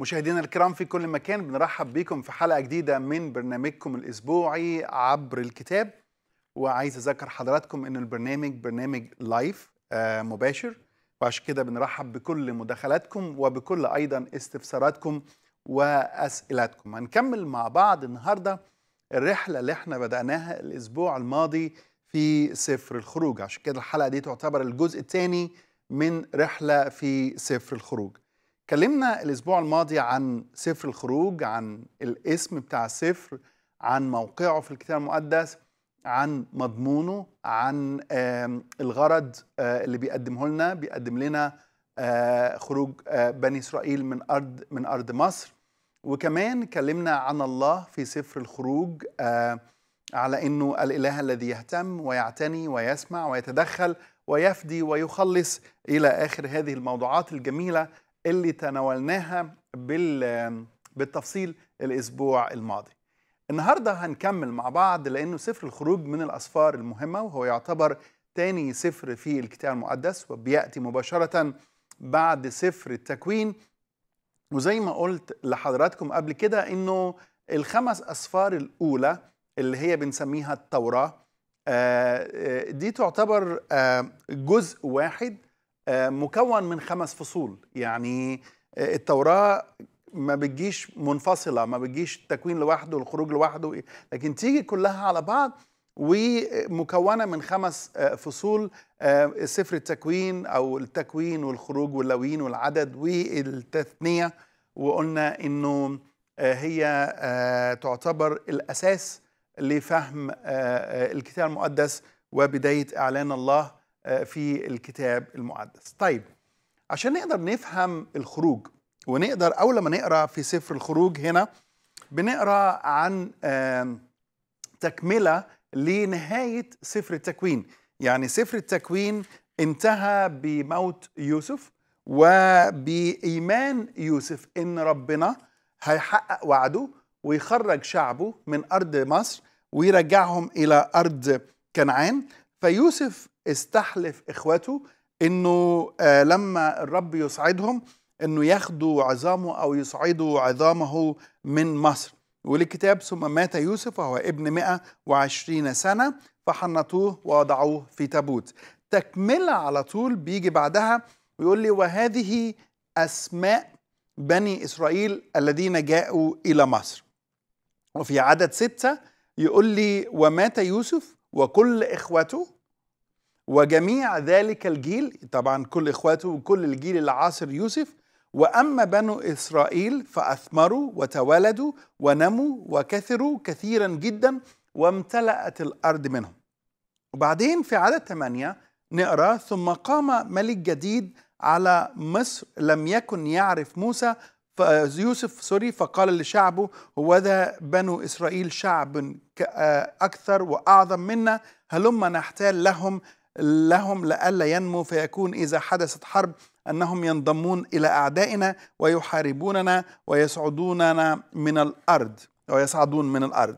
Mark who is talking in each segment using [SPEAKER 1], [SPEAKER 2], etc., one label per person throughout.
[SPEAKER 1] مشاهدينا الكرام في كل مكان بنرحب بكم في حلقة جديدة من برنامجكم الأسبوعي عبر الكتاب وعايز أذكر حضراتكم أن البرنامج برنامج لايف آه، مباشر وعشان كده بنرحب بكل مداخلاتكم وبكل أيضا استفساراتكم وأسئلتكم هنكمل مع بعض النهاردة الرحلة اللي احنا بدأناها الأسبوع الماضي في سفر الخروج عشان كده الحلقة دي تعتبر الجزء الثاني من رحلة في سفر الخروج اتكلمنا الاسبوع الماضي عن سفر الخروج عن الاسم بتاع السفر عن موقعه في الكتاب المقدس عن مضمونه عن الغرض آه، اللي بيقدمه لنا بيقدم لنا آه، خروج آه، بني اسرائيل من ارض من ارض مصر وكمان كلمنا عن الله في سفر الخروج على انه الاله الذي يهتم ويعتني ويسمع ويتدخل ويفدي ويخلص الى اخر هذه الموضوعات الجميله اللي تناولناها بال بالتفصيل الاسبوع الماضي النهارده هنكمل مع بعض لانه سفر الخروج من الاسفار المهمه وهو يعتبر ثاني سفر في الكتاب المقدس وبياتي مباشره بعد سفر التكوين وزي ما قلت لحضراتكم قبل كده انه الخمس اسفار الاولى اللي هي بنسميها التوراه آه، آه، دي تعتبر آه، جزء واحد مكون من خمس فصول يعني آه، التوراة ما بتجيش منفصلة ما بتجيش التكوين لوحده والخروج لوحده لكن تيجي كلها على بعض ومكونة من خمس آه، فصول آه، سفر التكوين أو التكوين والخروج واللوين والعدد والتثنية وقلنا أنه هي تعتبر الأساس لفهم الكتاب المقدس وبداية إعلان الله آه، في الكتاب المقدس طيب عشان نقدر نفهم الخروج ونقدر أول ما نقرأ في سفر الخروج هنا بنقرأ عن تكملة لنهاية سفر التكوين يعني سفر التكوين انتهى بموت يوسف وبإيمان يوسف إن ربنا هيحقق وعده ويخرج شعبه من أرض مصر ويرجعهم إلى أرض كنعان فيوسف استحلف اخواته انه آه، لما الرب يسعدهم انه ياخدوا عظامه او يصعدوا عظامه من مصر والكتاب ثم مات يوسف وهو ابن 120 سنه فحنطوه ووضعوه في تابوت تكمله على طول بيجي بعدها ويقول لي وهذه اسماء بني اسرائيل الذين جاءوا الى مصر وفي عدد ستة يقول لي ومات يوسف وكل اخوته وجميع ذلك الجيل طبعا كل إخواته وكل الجيل اللي عاصر يوسف وأما بنو إسرائيل فأثمروا وتولدوا ونموا وكثروا كثيرا جدا وامتلأت الأرض منهم وبعدين في عدد ثمانية نقرأ ثم قام ملك جديد على مصر لم يكن يعرف موسى يوسف سوري فقال لشعبه هوذا بنو إسرائيل شعب آه، أكثر وأعظم منا هلما نحتال لهم لهم لئلا ينمو فيكون إذا حدثت حرب أنهم ينضمون إلى أعدائنا ويحاربوننا ويصعدوننا من الأرض ويصعدون من الأرض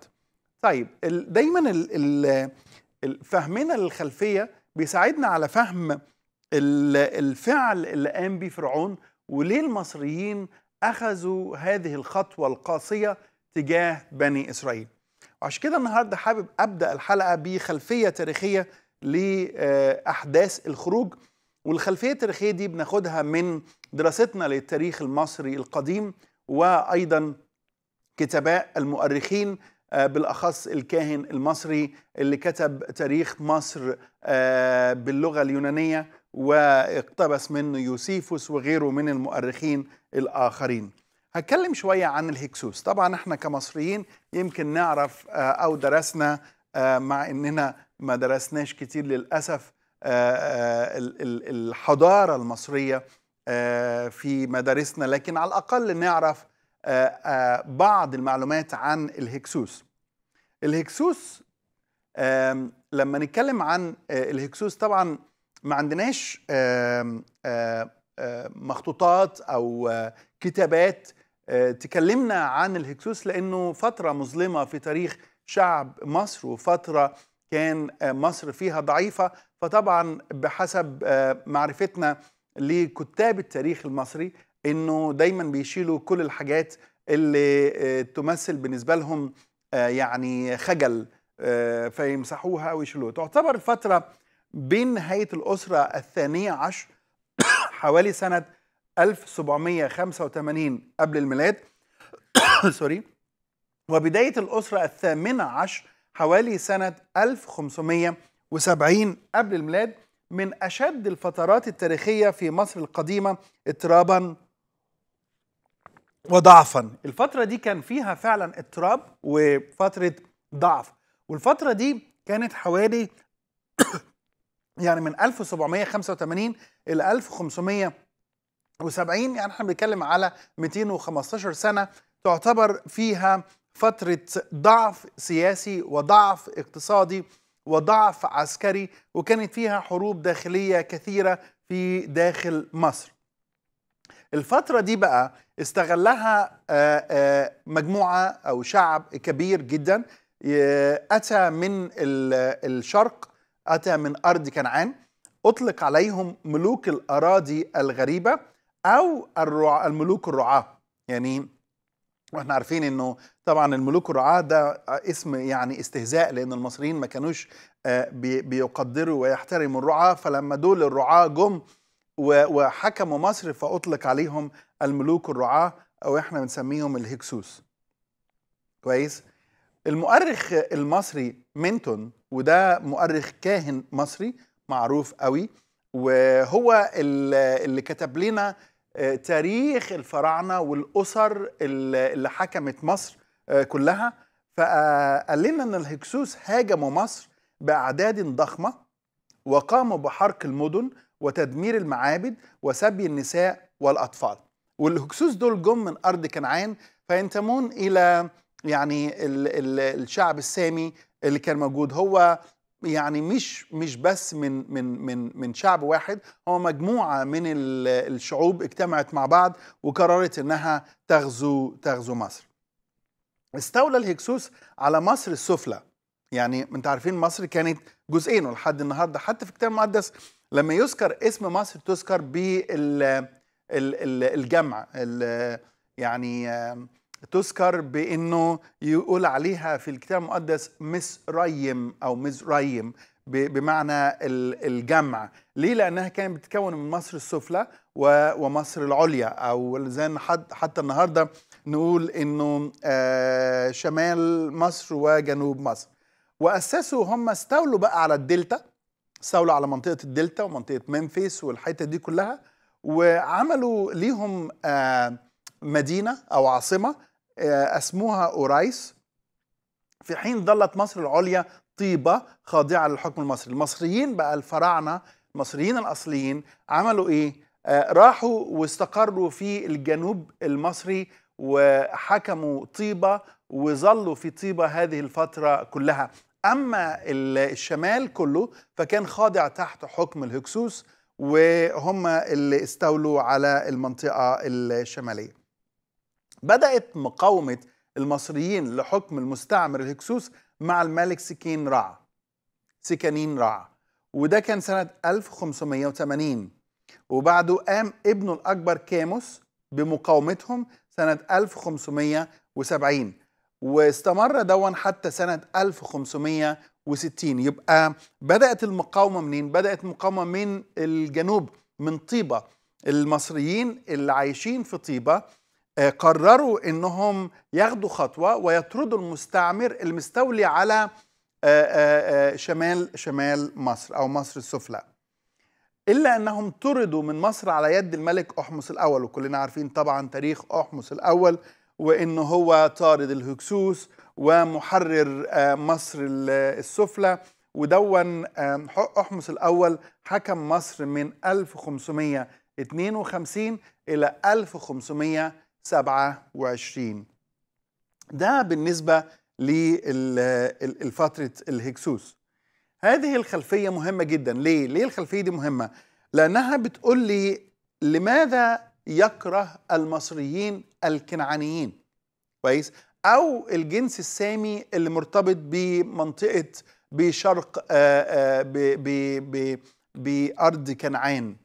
[SPEAKER 1] طيب دايما فهمنا للخلفية بيساعدنا على فهم الفعل اللي قام به فرعون وليه المصريين أخذوا هذه الخطوة القاسية تجاه بني إسرائيل وعشان كده النهاردة حابب أبدأ الحلقة بخلفية تاريخية لأحداث الخروج والخلفية التاريخية دي بناخدها من دراستنا للتاريخ المصري القديم وأيضا كتباء المؤرخين آه، بالأخص الكاهن المصري اللي كتب تاريخ مصر آه، باللغة اليونانية واقتبس منه يوسيفوس وغيره من المؤرخين الآخرين هتكلم شوية عن الهكسوس طبعا احنا كمصريين يمكن نعرف آه، أو درسنا مع أننا ما درسناش كتير للأسف آه، آه، الحضارة المصرية آه، في مدارسنا لكن على الأقل نعرف بعض المعلومات عن الهكسوس الهكسوس لما نتكلم عن الهكسوس طبعا ما عندناش مخطوطات أو كتابات تكلمنا عن الهكسوس لأنه فترة مظلمة في تاريخ شعب مصر وفترة كان آه، مصر فيها ضعيفة فطبعا بحسب آه، معرفتنا لكتاب التاريخ المصري انه دايما بيشيلوا كل الحاجات اللي آه، تمثل بالنسبة لهم يعني خجل فيمسحوها ويشيلوها تعتبر الفترة بين نهاية الأسرة الثانية عشر حوالي سنة 1785 قبل الميلاد سوري وبداية الأسرة الثامنة عشر حوالي سنة 1570 قبل الميلاد من أشد الفترات التاريخية في مصر القديمة اضطرابا وضعفا الفترة دي كان فيها فعلا اضطراب وفترة ضعف والفترة دي كانت حوالي يعني من 1785 إلى 1570 يعني احنا بنتكلم على 215 سنة تعتبر فيها فترة ضعف سياسي وضعف اقتصادي وضعف عسكري وكانت فيها حروب داخلية كثيرة في داخل مصر الفترة دي بقى استغلها آه، آه، مجموعة أو شعب كبير جدا آه، أتى من الشرق أتى من أرض كنعان أطلق عليهم ملوك الأراضي الغريبة أو الملوك الرعاة يعني واحنا عارفين انه طبعا الملوك الرعاة ده اسم يعني استهزاء لان المصريين ما كانوش آه، بيقدروا ويحترموا الرعاة فلما دول الرعاة جم وحكموا مصر فاطلق عليهم الملوك الرعاة او احنا بنسميهم الهكسوس كويس المؤرخ المصري مينتون وده مؤرخ كاهن مصري معروف قوي وهو اللي كتب لنا آه، تاريخ الفراعنه والاسر اللي حكمت مصر آه، كلها فقال لنا ان الهكسوس هاجموا مصر باعداد ضخمه وقاموا بحرق المدن وتدمير المعابد وسبي النساء والاطفال والهكسوس دول جم من ارض كنعان فينتمون الى يعني الشعب السامي اللي كان موجود هو يعني مش مش بس من من من من شعب واحد هو مجموعه من الشعوب اجتمعت مع بعض وقررت انها تغزو تغزو مصر. استولى الهكسوس على مصر السفلى يعني انتوا عارفين مصر كانت جزئين ولحد النهارده حتى في الكتاب المقدس لما يذكر اسم مصر تذكر بالجمع يعني تذكر بانه يقول عليها في الكتاب المقدس ريم او مزريم بمعنى الجمع ليه لانها كانت بتتكون من مصر السفلى ومصر العليا او زي حتى النهارده نقول انه آه، شمال مصر وجنوب مصر واسسوا هم استولوا بقى على الدلتا استولوا على منطقه الدلتا ومنطقه منفيس والحته دي كلها وعملوا ليهم آه، مدينه او عاصمه آه، اسموها أورايس في حين ظلت مصر العليا طيبة خاضعة للحكم المصري المصريين بقى الفراعنة المصريين الأصليين عملوا إيه؟ آه، راحوا واستقروا في الجنوب المصري وحكموا طيبة وظلوا في طيبة هذه الفترة كلها أما الشمال كله فكان خاضع تحت حكم الهكسوس وهم اللي استولوا على المنطقة الشمالية بدأت مقاومة المصريين لحكم المستعمر الهكسوس مع الملك سكين رع سكانين رع وده كان سنة 1580 وبعده قام ابنه الأكبر كاموس بمقاومتهم سنة 1570 واستمر دون حتى سنة 1560 يبقى بدأت المقاومة منين؟ بدأت المقاومة من الجنوب من طيبة المصريين اللي عايشين في طيبة آه، قرروا انهم ياخدوا خطوه ويطردوا المستعمر المستولي على آه، آه، شمال شمال مصر او مصر السفلى الا انهم طردوا من مصر على يد الملك احمس الاول وكلنا عارفين طبعا تاريخ احمس الاول وان هو طارد الهكسوس ومحرر مصر السفلى ودون احمس الاول حكم مصر من 1552 الى 1500 27 ده بالنسبة لفترة الهكسوس هذه الخلفية مهمة جدا ليه؟ ليه الخلفية دي مهمة؟ لأنها بتقول لي لماذا يكره المصريين الكنعانيين كويس؟ أو الجنس السامي اللي مرتبط بمنطقة بشرق آه، آه، بأرض كنعان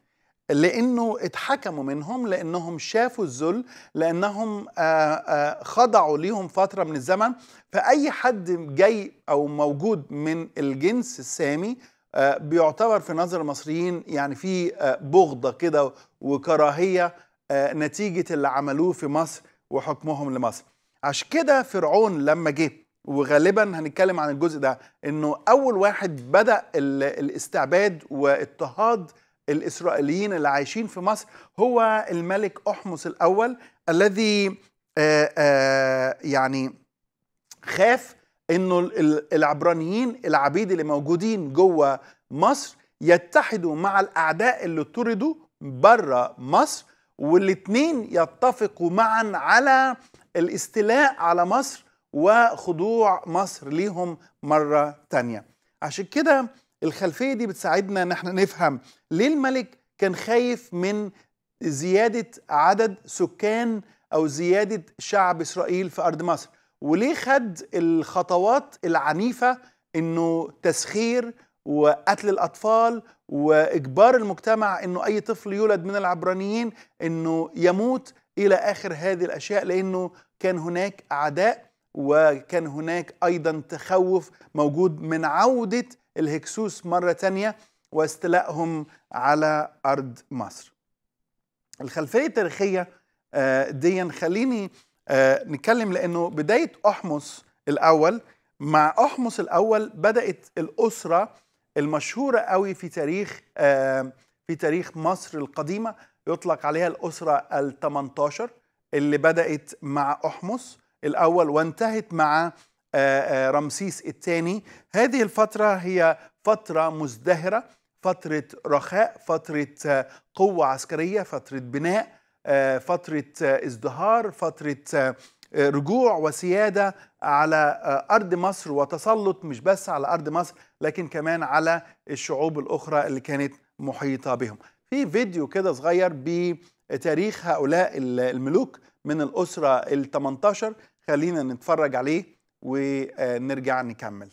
[SPEAKER 1] لانه اتحكموا منهم لانهم شافوا الذل لانهم آه، آه، خضعوا ليهم فتره من الزمن فاي حد جاي او موجود من الجنس السامي آه، بيعتبر في نظر المصريين يعني في بغضه كده وكراهيه نتيجه اللي عملوه في مصر وحكمهم لمصر عشان كده فرعون لما جه وغالبا هنتكلم عن الجزء ده انه اول واحد بدا الاستعباد واضطهاد الإسرائيليين اللي عايشين في مصر هو الملك أحمس الأول الذي آآ آه، آآ آه، يعني خاف انه العبرانيين العبيد اللي موجودين جوه مصر يتحدوا مع الاعداء اللي طردوا بره مصر والاثنين يتفقوا معا على الاستيلاء على مصر وخضوع مصر ليهم مره تانيه عشان كده الخلفيه دي بتساعدنا ان احنا نفهم ليه الملك كان خايف من زياده عدد سكان او زياده شعب اسرائيل في ارض مصر وليه خد الخطوات العنيفه انه تسخير وقتل الاطفال واجبار المجتمع انه اي طفل يولد من العبرانيين انه يموت الى اخر هذه الاشياء لانه كان هناك اعداء وكان هناك ايضا تخوف موجود من عوده الهكسوس مرة تانية واستيلائهم على أرض مصر الخلفية التاريخية آه، دي خليني آه، نتكلم لأنه بداية أحمس الأول مع أحمس الأول بدأت الأسرة المشهورة قوي في تاريخ آه، في تاريخ مصر القديمة يطلق عليها الأسرة ال 18 اللي بدأت مع أحمس الأول وانتهت مع آه، آه، رمسيس الثاني هذه الفترة هي فترة مزدهرة فترة رخاء فترة آه، قوة عسكرية فترة بناء فترة ازدهار فترة رجوع وسيادة على أرض مصر وتسلط مش بس على أرض مصر لكن كمان على الشعوب الأخرى اللي كانت محيطة بهم في فيديو كده صغير بتاريخ هؤلاء الملوك من الأسرة ال 18 خلينا نتفرج عليه ونرجع نكمل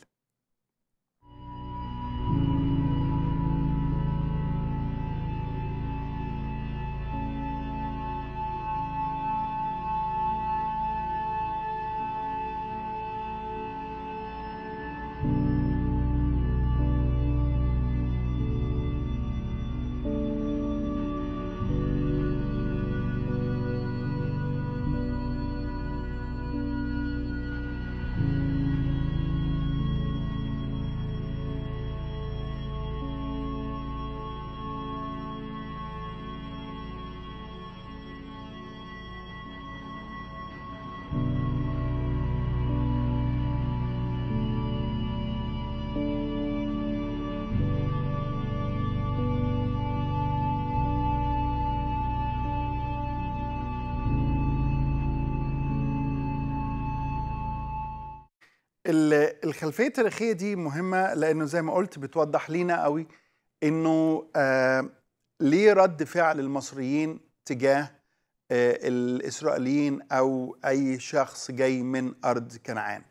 [SPEAKER 1] الخلفيه التاريخيه دي مهمه لانه زي ما قلت بتوضح لينا قوي انه آه ليه رد فعل المصريين تجاه آه الاسرائيليين او اي شخص جاي من ارض كنعان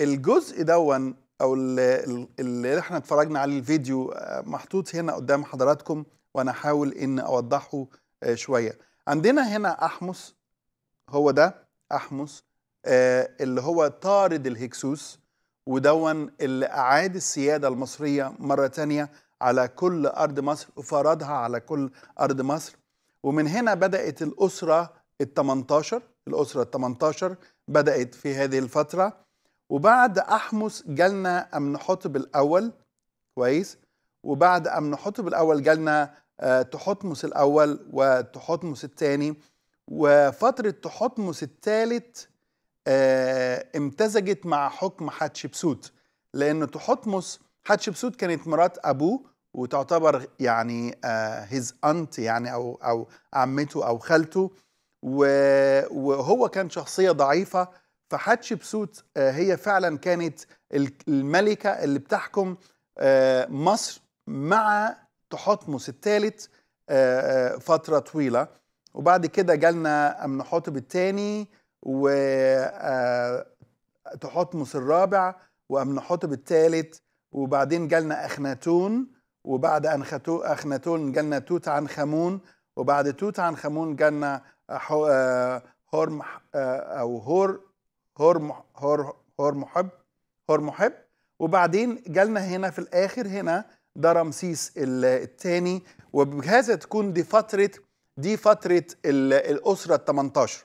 [SPEAKER 1] الجزء دون او اللي احنا اتفرجنا عليه الفيديو آه، محطوط هنا قدام حضراتكم وانا احاول ان اوضحه آه، شويه عندنا هنا احمس هو ده احمس آه، اللي هو طارد الهكسوس ودون اللي أعاد السيادة المصرية مرة تانية على كل أرض مصر وفرضها على كل أرض مصر ومن هنا بدأت الأسرة ال 18 الأسرة ال 18 بدأت في هذه الفترة وبعد أحمس جالنا امنحوتب الأول كويس وبعد امنحوتب الأول جالنا آه، تحتمس الأول وتحتمس الثاني وفترة تحتمس الثالث آه، امتزجت مع حكم حتشبسوت لأن تحتمس حتشبسوت كانت مرات أبوه وتعتبر يعني هيز آه، أنت يعني أو أو عمته أو خالته وهو كان شخصية ضعيفة فحتشبسوت آه، هي فعلا كانت الملكة اللي بتحكم مصر مع تحتمس الثالث فترة طويلة وبعد كده جالنا أمنحوتب الثاني وتحطمس آه، الرابع وامن حطب الثالث وبعدين جالنا اخناتون وبعد اخناتون جالنا توت خمون وبعد توت خمون جالنا هرم آه، آه، او هور هور هور هور محب هور محب وبعدين جالنا هنا في الاخر هنا ده رمسيس الثاني وبهذا تكون دي فتره دي فتره الاسره ال 18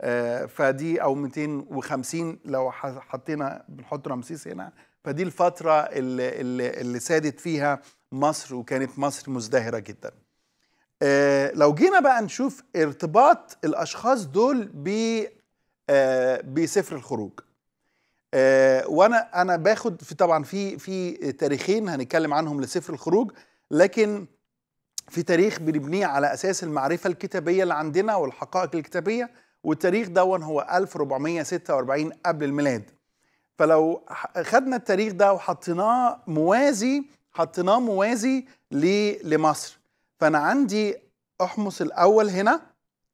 [SPEAKER 1] آه، فدي او 250 لو حطينا بنحط رمسيس هنا فدي الفتره اللي, اللي, اللي سادت فيها مصر وكانت مصر مزدهره جدا آه، لو جينا بقى نشوف ارتباط الاشخاص دول ب آه، بسفر الخروج وانا انا باخد في طبعا في في تاريخين هنتكلم عنهم لسفر الخروج لكن في تاريخ بنبنيه على اساس المعرفه الكتابيه اللي عندنا والحقائق الكتابيه والتاريخ ده هو 1446 قبل الميلاد فلو خدنا التاريخ ده وحطيناه موازي حطيناه موازي لمصر فانا عندي احمص الاول هنا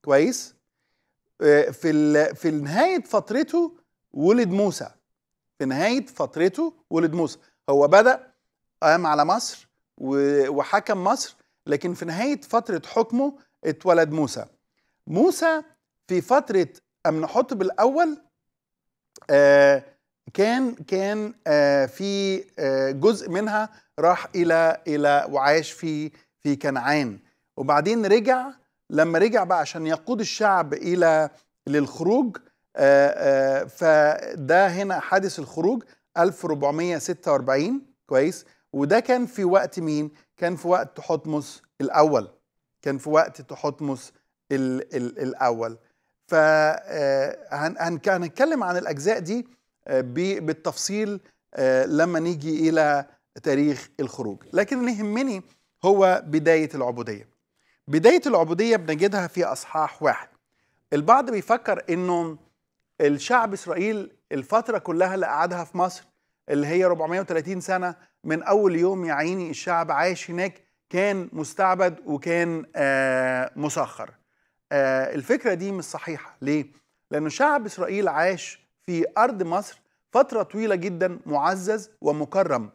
[SPEAKER 1] كويس آه، في في نهايه فترته ولد موسى في نهايه فترته ولد موسى هو بدا قام على مصر وحكم مصر لكن في نهايه فتره حكمه اتولد موسى موسى في فتره امن حطب الاول آه كان كان آه في آه جزء منها راح الى الى وعاش في في كنعان وبعدين رجع لما رجع بقى عشان يقود الشعب الى للخروج آه، آه، فده هنا حادث الخروج 1446 كويس وده كان في وقت مين؟ كان في وقت تحتمس الاول كان في وقت تحتمس الاول ف آه، هنتكلم عن الأجزاء دي آه، بالتفصيل آه، لما نيجي إلى تاريخ الخروج لكن اللي يهمني هو بداية العبودية بداية العبودية بنجدها في أصحاح واحد البعض بيفكر إنه الشعب إسرائيل الفترة كلها اللي قعدها في مصر اللي هي 430 سنة من أول يوم يا عيني الشعب عايش هناك كان مستعبد وكان مسخر آه، الفكرة دي مش صحيحة ليه؟ لأن شعب إسرائيل عاش في أرض مصر فترة طويلة جدا معزز ومكرم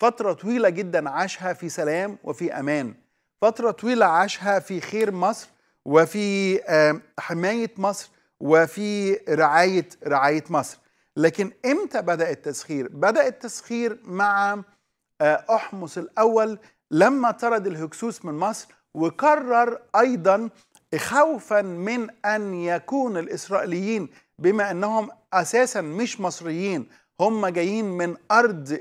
[SPEAKER 1] فترة طويلة جدا عاشها في سلام وفي أمان فترة طويلة عاشها في خير مصر وفي آه، حماية مصر وفي رعاية رعاية مصر لكن امتى بدأ التسخير؟ بدأ التسخير مع آه، أحمس الأول لما طرد الهكسوس من مصر وقرر أيضا خوفا من أن يكون الإسرائيليين بما أنهم أساسا مش مصريين هم جايين من أرض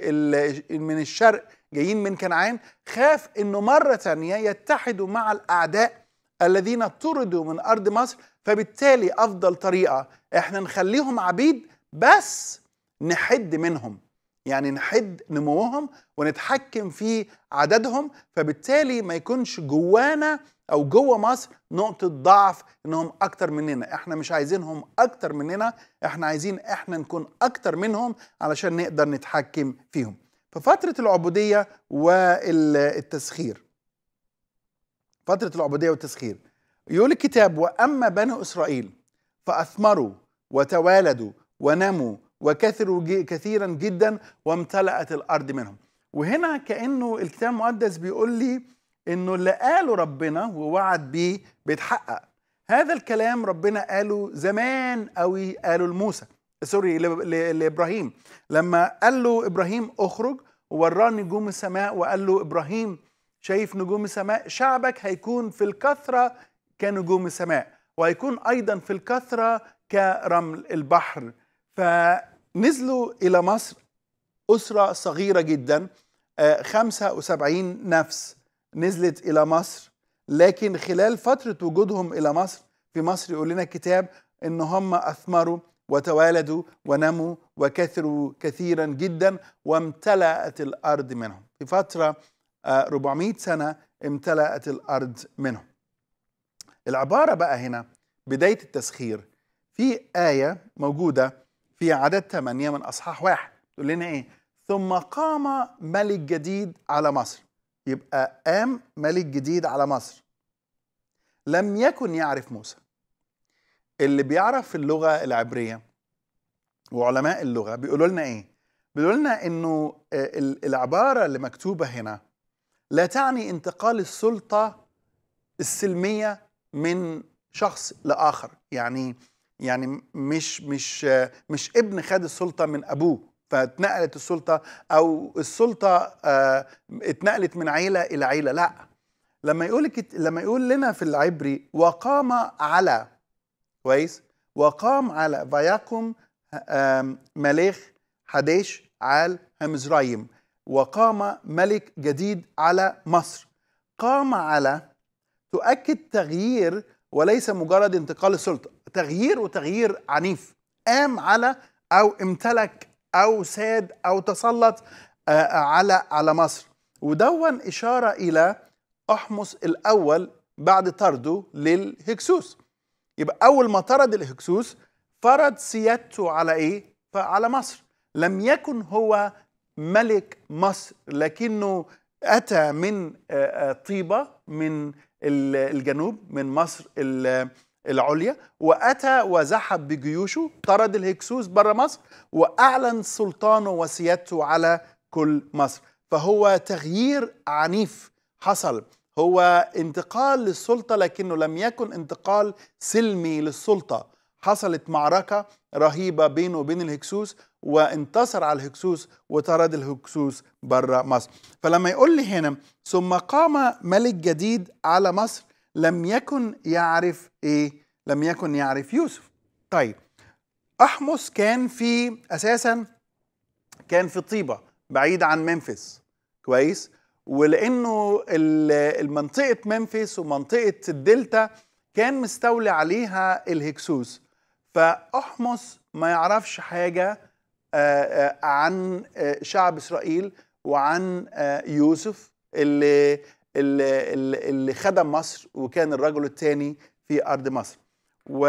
[SPEAKER 1] من الشرق جايين من كنعان خاف أنه مرة تانية يتحدوا مع الأعداء الذين طردوا من أرض مصر فبالتالي أفضل طريقة احنا نخليهم عبيد بس نحد منهم يعني نحد نموهم ونتحكم في عددهم فبالتالي ما يكونش جوانا او جوه مصر نقطه ضعف انهم اكتر مننا احنا مش عايزينهم اكتر مننا احنا عايزين احنا نكون اكتر منهم علشان نقدر نتحكم فيهم ففتره العبوديه والتسخير فتره العبوديه والتسخير يقول الكتاب واما بنو اسرائيل فاثمروا وتوالدوا ونموا وكثروا كثيرا جدا وامتلأت الأرض منهم وهنا كأنه الكتاب المقدس بيقول لي إنه اللي قاله ربنا ووعد بيه بيتحقق هذا الكلام ربنا قاله زمان قوي قاله لموسى سوري لابراهيم لما قال له ابراهيم اخرج ووراه نجوم السماء وقال له ابراهيم شايف نجوم السماء شعبك هيكون في الكثره كنجوم السماء وهيكون ايضا في الكثره كرمل البحر فنزلوا إلى مصر أسرة صغيرة جدا 75 آه، نفس نزلت إلى مصر لكن خلال فترة وجودهم إلى مصر في مصر يقول لنا الكتاب إن هم أثمروا وتوالدوا ونموا وكثروا كثيرا جدا وامتلأت الأرض منهم في فترة 400 آه، سنة امتلأت الأرض منهم العبارة بقى هنا بداية التسخير في آية موجودة في عدد 8 من اصحاح واحد تقول لنا ايه ثم قام ملك جديد على مصر يبقى قام ملك جديد على مصر لم يكن يعرف موسى اللي بيعرف اللغه العبريه وعلماء اللغه بيقولوا لنا ايه بيقولوا لنا انه آه، العباره اللي مكتوبه هنا لا تعني انتقال السلطه السلميه من شخص لاخر يعني يعني مش مش مش ابن خد السلطه من ابوه فاتنقلت السلطه او السلطه آه، اتنقلت من عيله الى عيله لا لما يقول لما يقول لنا في العبري وقام على كويس وقام على فيقم آه، مليخ حديش عال همزرايم وقام ملك جديد على مصر قام على تؤكد تغيير وليس مجرد انتقال السلطه تغيير وتغيير عنيف قام على او امتلك او ساد او تسلط آه، آه، على على مصر ودون اشاره الى احمس الاول بعد طرده للهكسوس يبقى اول ما طرد الهكسوس فرض سيادته على ايه فعلى مصر لم يكن هو ملك مصر لكنه اتى من آه، طيبه من الجنوب من مصر العليا وأتى وزحب بجيوشه طرد الهكسوس بره مصر وأعلن سلطانه وسيادته على كل مصر فهو تغيير عنيف حصل هو انتقال للسلطة لكنه لم يكن انتقال سلمي للسلطة حصلت معركة رهيبة بينه وبين الهكسوس وانتصر على الهكسوس وطرد الهكسوس بره مصر فلما يقول لي هنا ثم قام ملك جديد على مصر لم يكن يعرف ايه لم يكن يعرف يوسف طيب احمس كان في اساسا كان في طيبه بعيد عن منفس كويس ولانه المنطقه منفس ومنطقه الدلتا كان مستولي عليها الهكسوس فاحمس ما يعرفش حاجه آه، آه، عن آه، شعب اسرائيل وعن يوسف اللي اللي, اللي خدم مصر وكان الرجل الثاني في ارض مصر و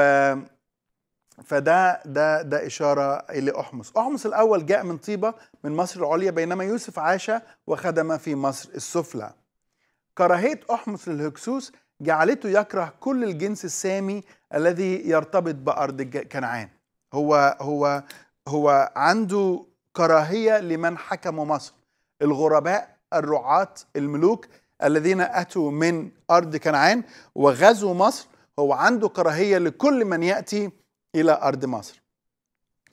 [SPEAKER 1] فده ده ده اشاره لاحمس احمس الاول جاء من طيبه من مصر العليا بينما يوسف عاش وخدم في مصر السفلى كراهيه احمس للهكسوس جعلته يكره كل الجنس السامي الذي يرتبط بارض كنعان هو هو هو عنده كراهيه لمن حكموا مصر الغرباء الرعاة الملوك الذين أتوا من أرض كنعان وغزوا مصر هو عنده كراهية لكل من يأتي إلى أرض مصر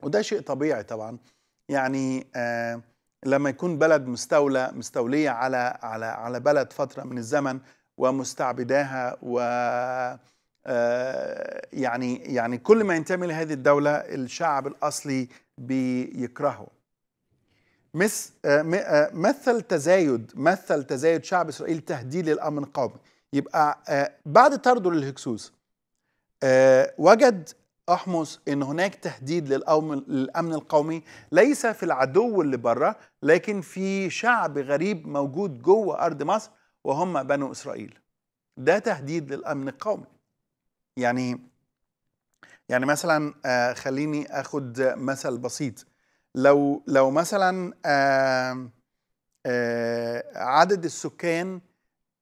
[SPEAKER 1] وده شيء طبيعي طبعا يعني آه لما يكون بلد مستولى مستولية على على على بلد فترة من الزمن ومستعبداها و آه، يعني يعني كل ما ينتمي لهذه الدولة الشعب الأصلي بيكرهه مس آه، آه، مثل تزايد مثل تزايد شعب اسرائيل تهديد للامن القومي يبقى آه، بعد طرده للهكسوس وجد احمس ان هناك تهديد للامن القومي ليس في العدو اللي بره لكن في شعب غريب موجود جوه ارض مصر وهم بنو اسرائيل ده تهديد للامن القومي يعني يعني مثلا خليني اخد مثل بسيط لو لو مثلا آآ آآ آه، عدد السكان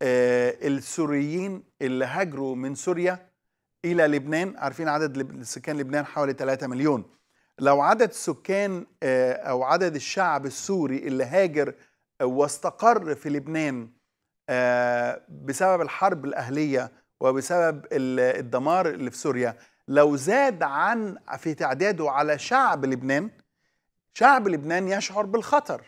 [SPEAKER 1] آه، السوريين اللي هاجروا من سوريا الى لبنان عارفين عدد سكان لبنان حوالي 3 مليون لو عدد سكان آه، او عدد الشعب السوري اللي هاجر واستقر في لبنان بسبب الحرب الاهليه وبسبب الدمار اللي في سوريا لو زاد عن في تعداده على شعب لبنان شعب لبنان يشعر بالخطر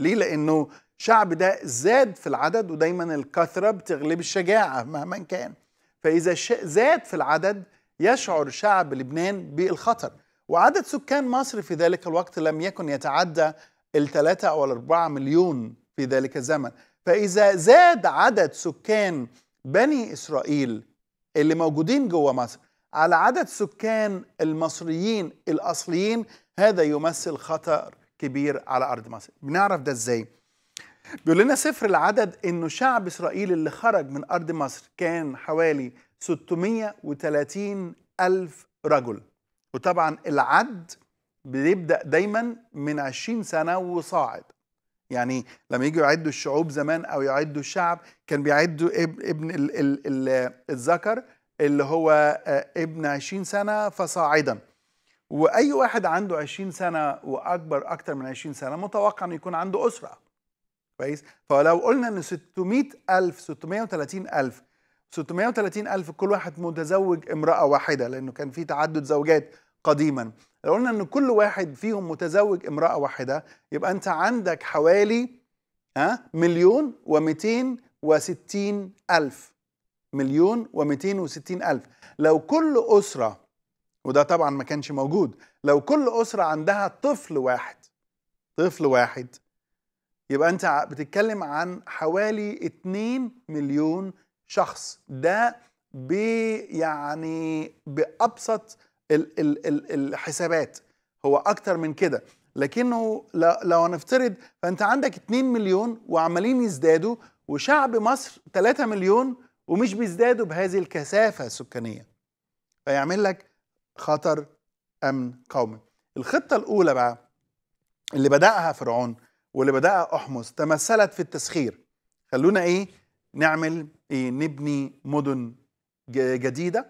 [SPEAKER 1] ليه لانه الشعب ده زاد في العدد ودايما الكثره بتغلب الشجاعه مهما كان فاذا زاد في العدد يشعر شعب لبنان بالخطر وعدد سكان مصر في ذلك الوقت لم يكن يتعدى الثلاثة أو الأربعة مليون في ذلك الزمن فإذا زاد عدد سكان بني إسرائيل اللي موجودين جوه مصر على عدد سكان المصريين الأصليين هذا يمثل خطر كبير على أرض مصر بنعرف ده إزاي بيقول لنا سفر العدد إنه شعب إسرائيل اللي خرج من أرض مصر كان حوالي 630 ألف رجل وطبعا العد بيبدأ دايما من 20 سنة وصاعد يعني لما يجوا يعدوا الشعوب زمان أو يعدوا الشعب كان بيعدوا ابن الذكر اللي هو آه، ابن 20 سنة فصاعدا واي واحد عنده 20 سنه واكبر اكتر من 20 سنه متوقع انه يكون عنده اسره كويس فلو قلنا ان 600 الف 630 الف 630 الف كل واحد متزوج امراه واحده لانه كان في تعدد زوجات قديما لو قلنا ان كل واحد فيهم متزوج امراه واحده يبقى انت عندك حوالي ها مليون و260 الف مليون و260 الف لو كل اسره وده طبعا ما كانش موجود لو كل أسرة عندها طفل واحد طفل واحد يبقى أنت بتتكلم عن حوالي 2 مليون شخص ده بي يعني بأبسط ال ال ال الحسابات هو أكتر من كده لكنه لو هنفترض فأنت عندك 2 مليون وعمالين يزدادوا وشعب مصر 3 مليون ومش بيزدادوا بهذه الكثافة السكانية فيعمل لك خطر امن قومي الخطه الاولى بقى اللي بداها فرعون واللي بداها احمس تمثلت في التسخير خلونا ايه نعمل ايه نبني مدن جديده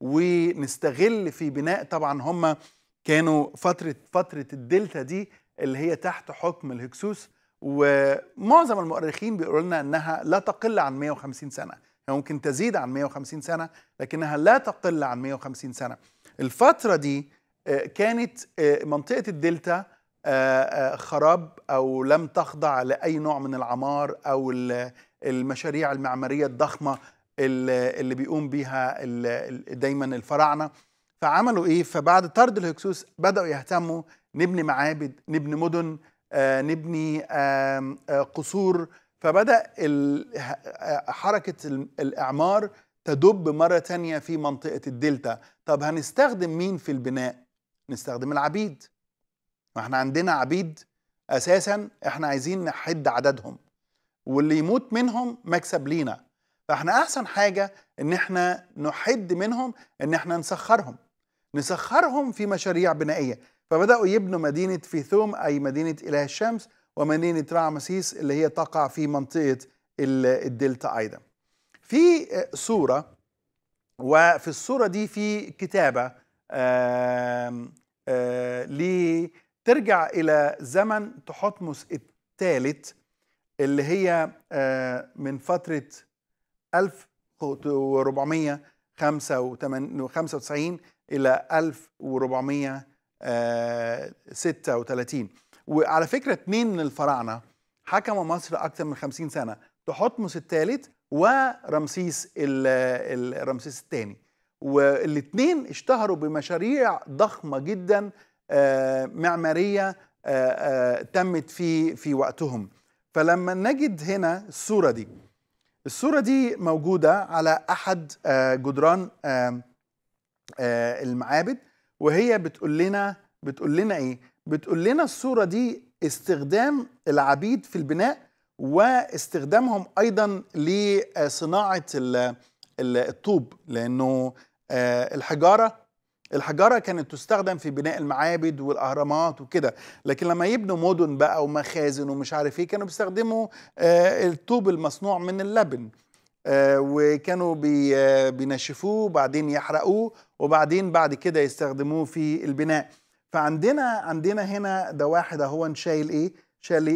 [SPEAKER 1] ونستغل في بناء طبعا هم كانوا فتره فتره الدلتا دي اللي هي تحت حكم الهكسوس ومعظم المؤرخين بيقولوا لنا انها لا تقل عن 150 سنه يعني ممكن تزيد عن 150 سنه لكنها لا تقل عن 150 سنه الفترة دي آه، كانت آه، منطقة الدلتا آه، خراب أو لم تخضع لأي نوع من العمار أو المشاريع المعمارية الضخمة اللي بيقوم بيها دايما الفراعنة فعملوا إيه؟ فبعد طرد الهكسوس بدأوا يهتموا نبني معابد نبني مدن نبني قصور فبدأ حركة الإعمار تدب مرة تانية في منطقة الدلتا طب هنستخدم مين في البناء؟ نستخدم العبيد ما احنا عندنا عبيد أساسا احنا عايزين نحد عددهم واللي يموت منهم مكسب لينا فاحنا أحسن حاجة ان احنا نحد منهم ان احنا نسخرهم نسخرهم في مشاريع بنائية فبدأوا يبنوا مدينة فيثوم أي مدينة إله الشمس ومدينة رعمسيس اللي هي تقع في منطقة الدلتا أيضا في صورة آه، وفي الصورة دي في كتابة آه، لترجع إلى زمن تحتمس الثالث اللي هي آه، من فترة 1495 إلى 1436 وعلى فكرة اتنين من الفراعنة حكموا مصر أكثر من 50 سنة تحتمس الثالث ورمسيس رمسيس الثاني والاثنين اشتهروا بمشاريع ضخمه جدا آه، معماريه آه، آه، تمت في في وقتهم فلما نجد هنا الصوره دي الصوره دي موجوده على احد جدران المعابد وهي بتقول لنا بتقول لنا ايه بتقول لنا الصوره دي استخدام العبيد في البناء واستخدامهم ايضا لصناعه الطوب لانه آه، الحجاره الحجارة كانت تستخدم في بناء المعابد والأهرامات وكده لكن لما يبنوا مدن بقى ومخازن ومش عارف ايه كانوا بيستخدموا آه، الطوب المصنوع من اللبن آه، وكانوا بينشفوه وبعدين يحرقوه وبعدين بعد كده يستخدموه في البناء فعندنا عندنا هنا ده واحد اهو شايل ايه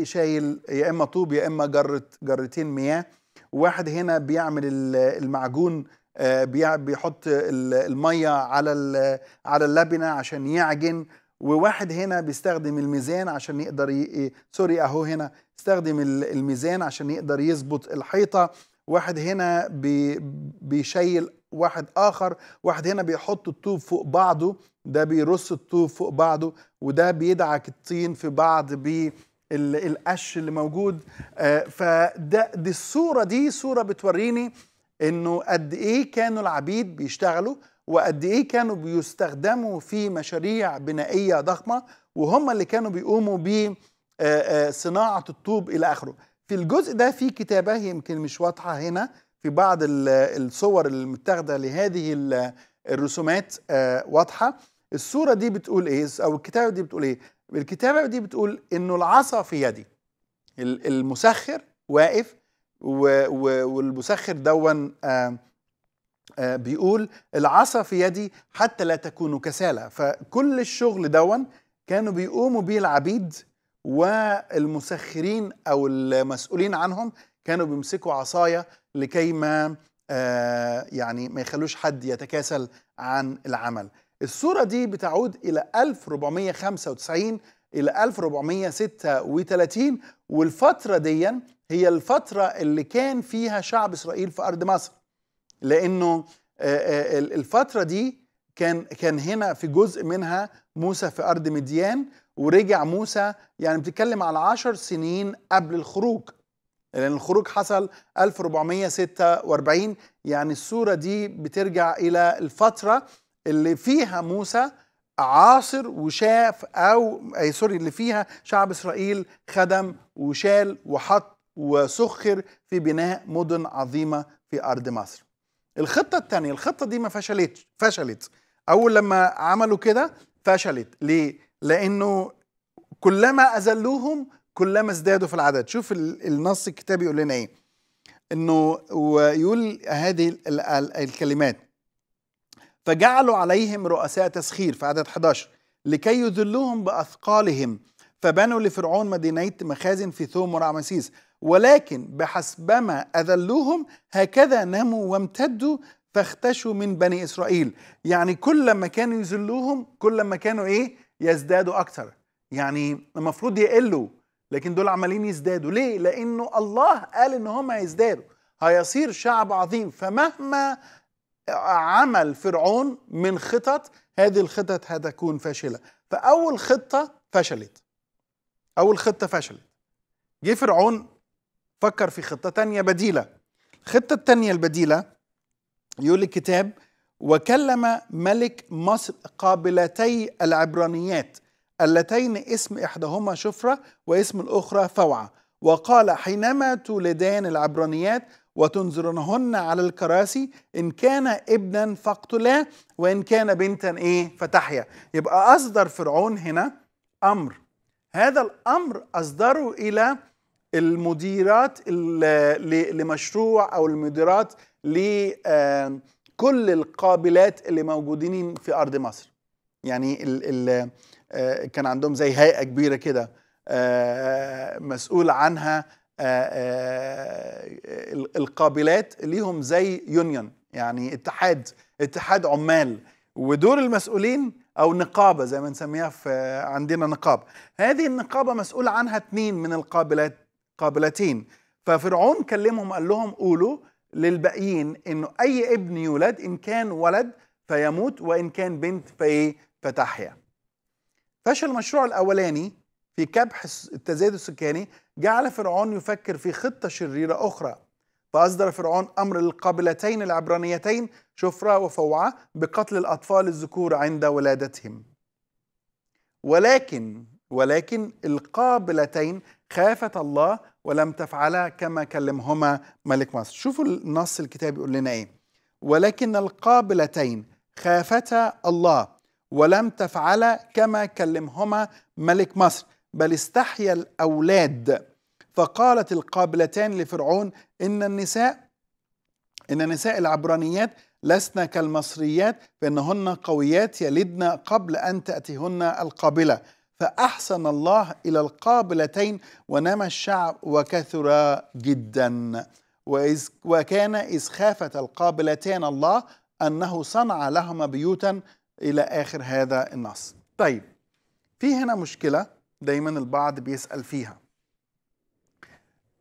[SPEAKER 1] شايل يا اما طوب يا اما جره جرتين مياه وواحد هنا بيعمل المعجون آه، بيحط الميه على على اللبنه عشان يعجن وواحد هنا بيستخدم الميزان عشان يقدر ي... إيه، سوري اهو هنا استخدم الميزان عشان يقدر يظبط الحيطه واحد هنا بي... بيشيل واحد اخر واحد هنا بيحط الطوب فوق بعضه ده بيرص الطوب فوق بعضه وده بيدعك الطين في بعض بي... القش اللي موجود آه، فده دي الصورة دي صورة بتوريني انه قد ايه كانوا العبيد بيشتغلوا وقد ايه كانوا بيستخدموا في مشاريع بنائية ضخمة وهم اللي كانوا بيقوموا بصناعة آه، آه، الطوب الى اخره في الجزء ده في كتابة يمكن مش واضحة هنا في بعض الصور المتاخدة لهذه الرسومات واضحة الصورة دي بتقول ايه او الكتابة دي بتقول ايه الكتابة دي بتقول انه العصا في يدي المسخر واقف والمسخر دون بيقول العصا في يدي حتى لا تكونوا كسالى فكل الشغل دون كانوا بيقوموا بيه العبيد والمسخرين او المسؤولين عنهم كانوا بيمسكوا عصايا لكي ما يعني ما يخلوش حد يتكاسل عن العمل الصورة دي بتعود إلى 1495 إلى 1436 والفترة دي هي الفترة اللي كان فيها شعب إسرائيل في أرض مصر لأنه الفترة دي كان كان هنا في جزء منها موسى في أرض مديان ورجع موسى يعني بتتكلم على عشر سنين قبل الخروج لأن الخروج حصل 1446 يعني الصورة دي بترجع إلى الفترة اللي فيها موسى عاصر وشاف او اي سوري اللي فيها شعب اسرائيل خدم وشال وحط وسخر في بناء مدن عظيمه في ارض مصر. الخطه الثانيه الخطه دي ما فشلتش فشلت اول لما عملوا كده فشلت ليه؟ لانه كلما اذلوهم كلما ازدادوا في العدد شوف النص الكتابي يقول لنا ايه؟ انه ويقول هذه الكلمات فجعلوا عليهم رؤساء تسخير في عدد 11 لكي يذلوهم بأثقالهم فبنوا لفرعون مدينيت مخازن في ثوم ورعمسيس ولكن بحسبما أذلوهم هكذا نموا وامتدوا فاختشوا من بني إسرائيل يعني كل ما كانوا يذلوهم كل ما كانوا إيه يزدادوا أكثر يعني المفروض يقلوا لكن دول عمالين يزدادوا ليه؟ لأنه الله قال إن هم هيزدادوا هيصير شعب عظيم فمهما عمل فرعون من خطط هذه الخطط هتكون فاشله فاول خطه فشلت اول خطه فشلت جه فرعون فكر في خطه تانية بديله الخطه التانية البديله يقول الكتاب وكلم ملك مصر قابلتي العبرانيات اللتين اسم إحداهما شفرة واسم الأخرى فوعة وقال حينما تولدان العبرانيات وتنظرنهن على الكراسي إن كان ابنا فاقتلاه وإن كان بنتا إيه فتحيا يبقى أصدر فرعون هنا أمر هذا الأمر أصدره إلى المديرات لمشروع أو المديرات لكل القابلات اللي موجودين في أرض مصر يعني الـ الـ آه، كان عندهم زي هيئة كبيرة كده آه، مسؤول عنها آه، آه، القابلات ليهم زي يونيون يعني اتحاد اتحاد عمال ودول المسؤولين او نقابه زي ما نسميها في عندنا نقابه هذه النقابه مسؤول عنها اثنين من القابلات قابلتين ففرعون كلمهم قال لهم قولوا للباقيين انه اي ابن يولد ان كان ولد فيموت وان كان بنت فايه فتحيا فشل المشروع الاولاني في كبح التزايد السكاني جعل فرعون يفكر في خطة شريرة أخرى فأصدر فرعون أمر للقابلتين العبرانيتين شفرة وفوعة بقتل الأطفال الذكور عند ولادتهم ولكن ولكن القابلتين خافت الله ولم تفعلا كما كلمهما ملك مصر شوفوا النص الكتاب يقول لنا ايه ولكن القابلتين خافتا الله ولم تفعلا كما كلمهما ملك مصر بل استحيا الأولاد فقالت القابلتان لفرعون إن النساء إن نساء العبرانيات لسنا كالمصريات فإنهن قويات يلدن قبل أن تأتيهن القابلة فأحسن الله إلى القابلتين ونمى الشعب وكثر جدا وإذ وكان إذ خافت القابلتان الله أنه صنع لهما بيوتا إلى آخر هذا النص طيب في هنا مشكلة دايما البعض بيسأل فيها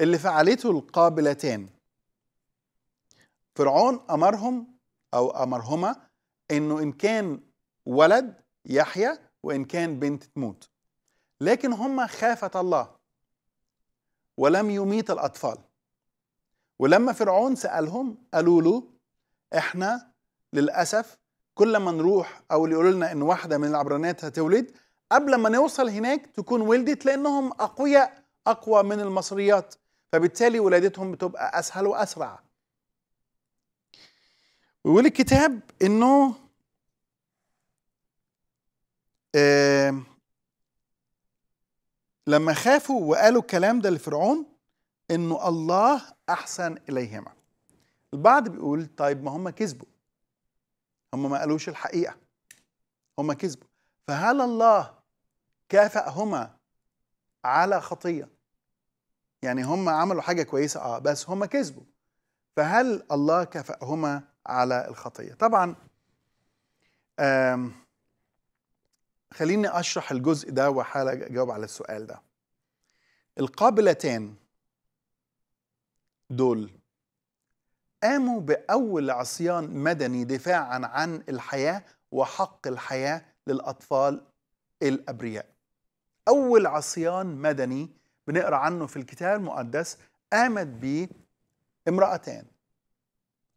[SPEAKER 1] اللي فعلته القابلتان فرعون أمرهم أو أمرهما إنه إن كان ولد يحيى وإن كان بنت تموت لكن هما خافت الله ولم يميت الأطفال ولما فرعون سألهم قالوا له إحنا للأسف كل ما نروح أو يقولوا لنا إن واحدة من العبرانات هتولد قبل ما نوصل هناك تكون ولدت لانهم اقوياء اقوى من المصريات فبالتالي ولادتهم بتبقى اسهل واسرع ويقول الكتاب انه آه لما خافوا وقالوا الكلام ده لفرعون انه الله احسن اليهما البعض بيقول طيب ما هم كذبوا هم ما قالوش الحقيقه هم كذبوا فهل الله كافأهما على خطية يعني هم عملوا حاجة كويسة آه بس هم كسبوا فهل الله كافأهما على الخطية طبعا خليني أشرح الجزء ده وحالة أجاوب على السؤال ده القابلتان دول قاموا بأول عصيان مدني دفاعا عن الحياة وحق الحياة للأطفال الأبرياء أول عصيان مدني بنقرأ عنه في الكتاب المقدس قامت به امرأتان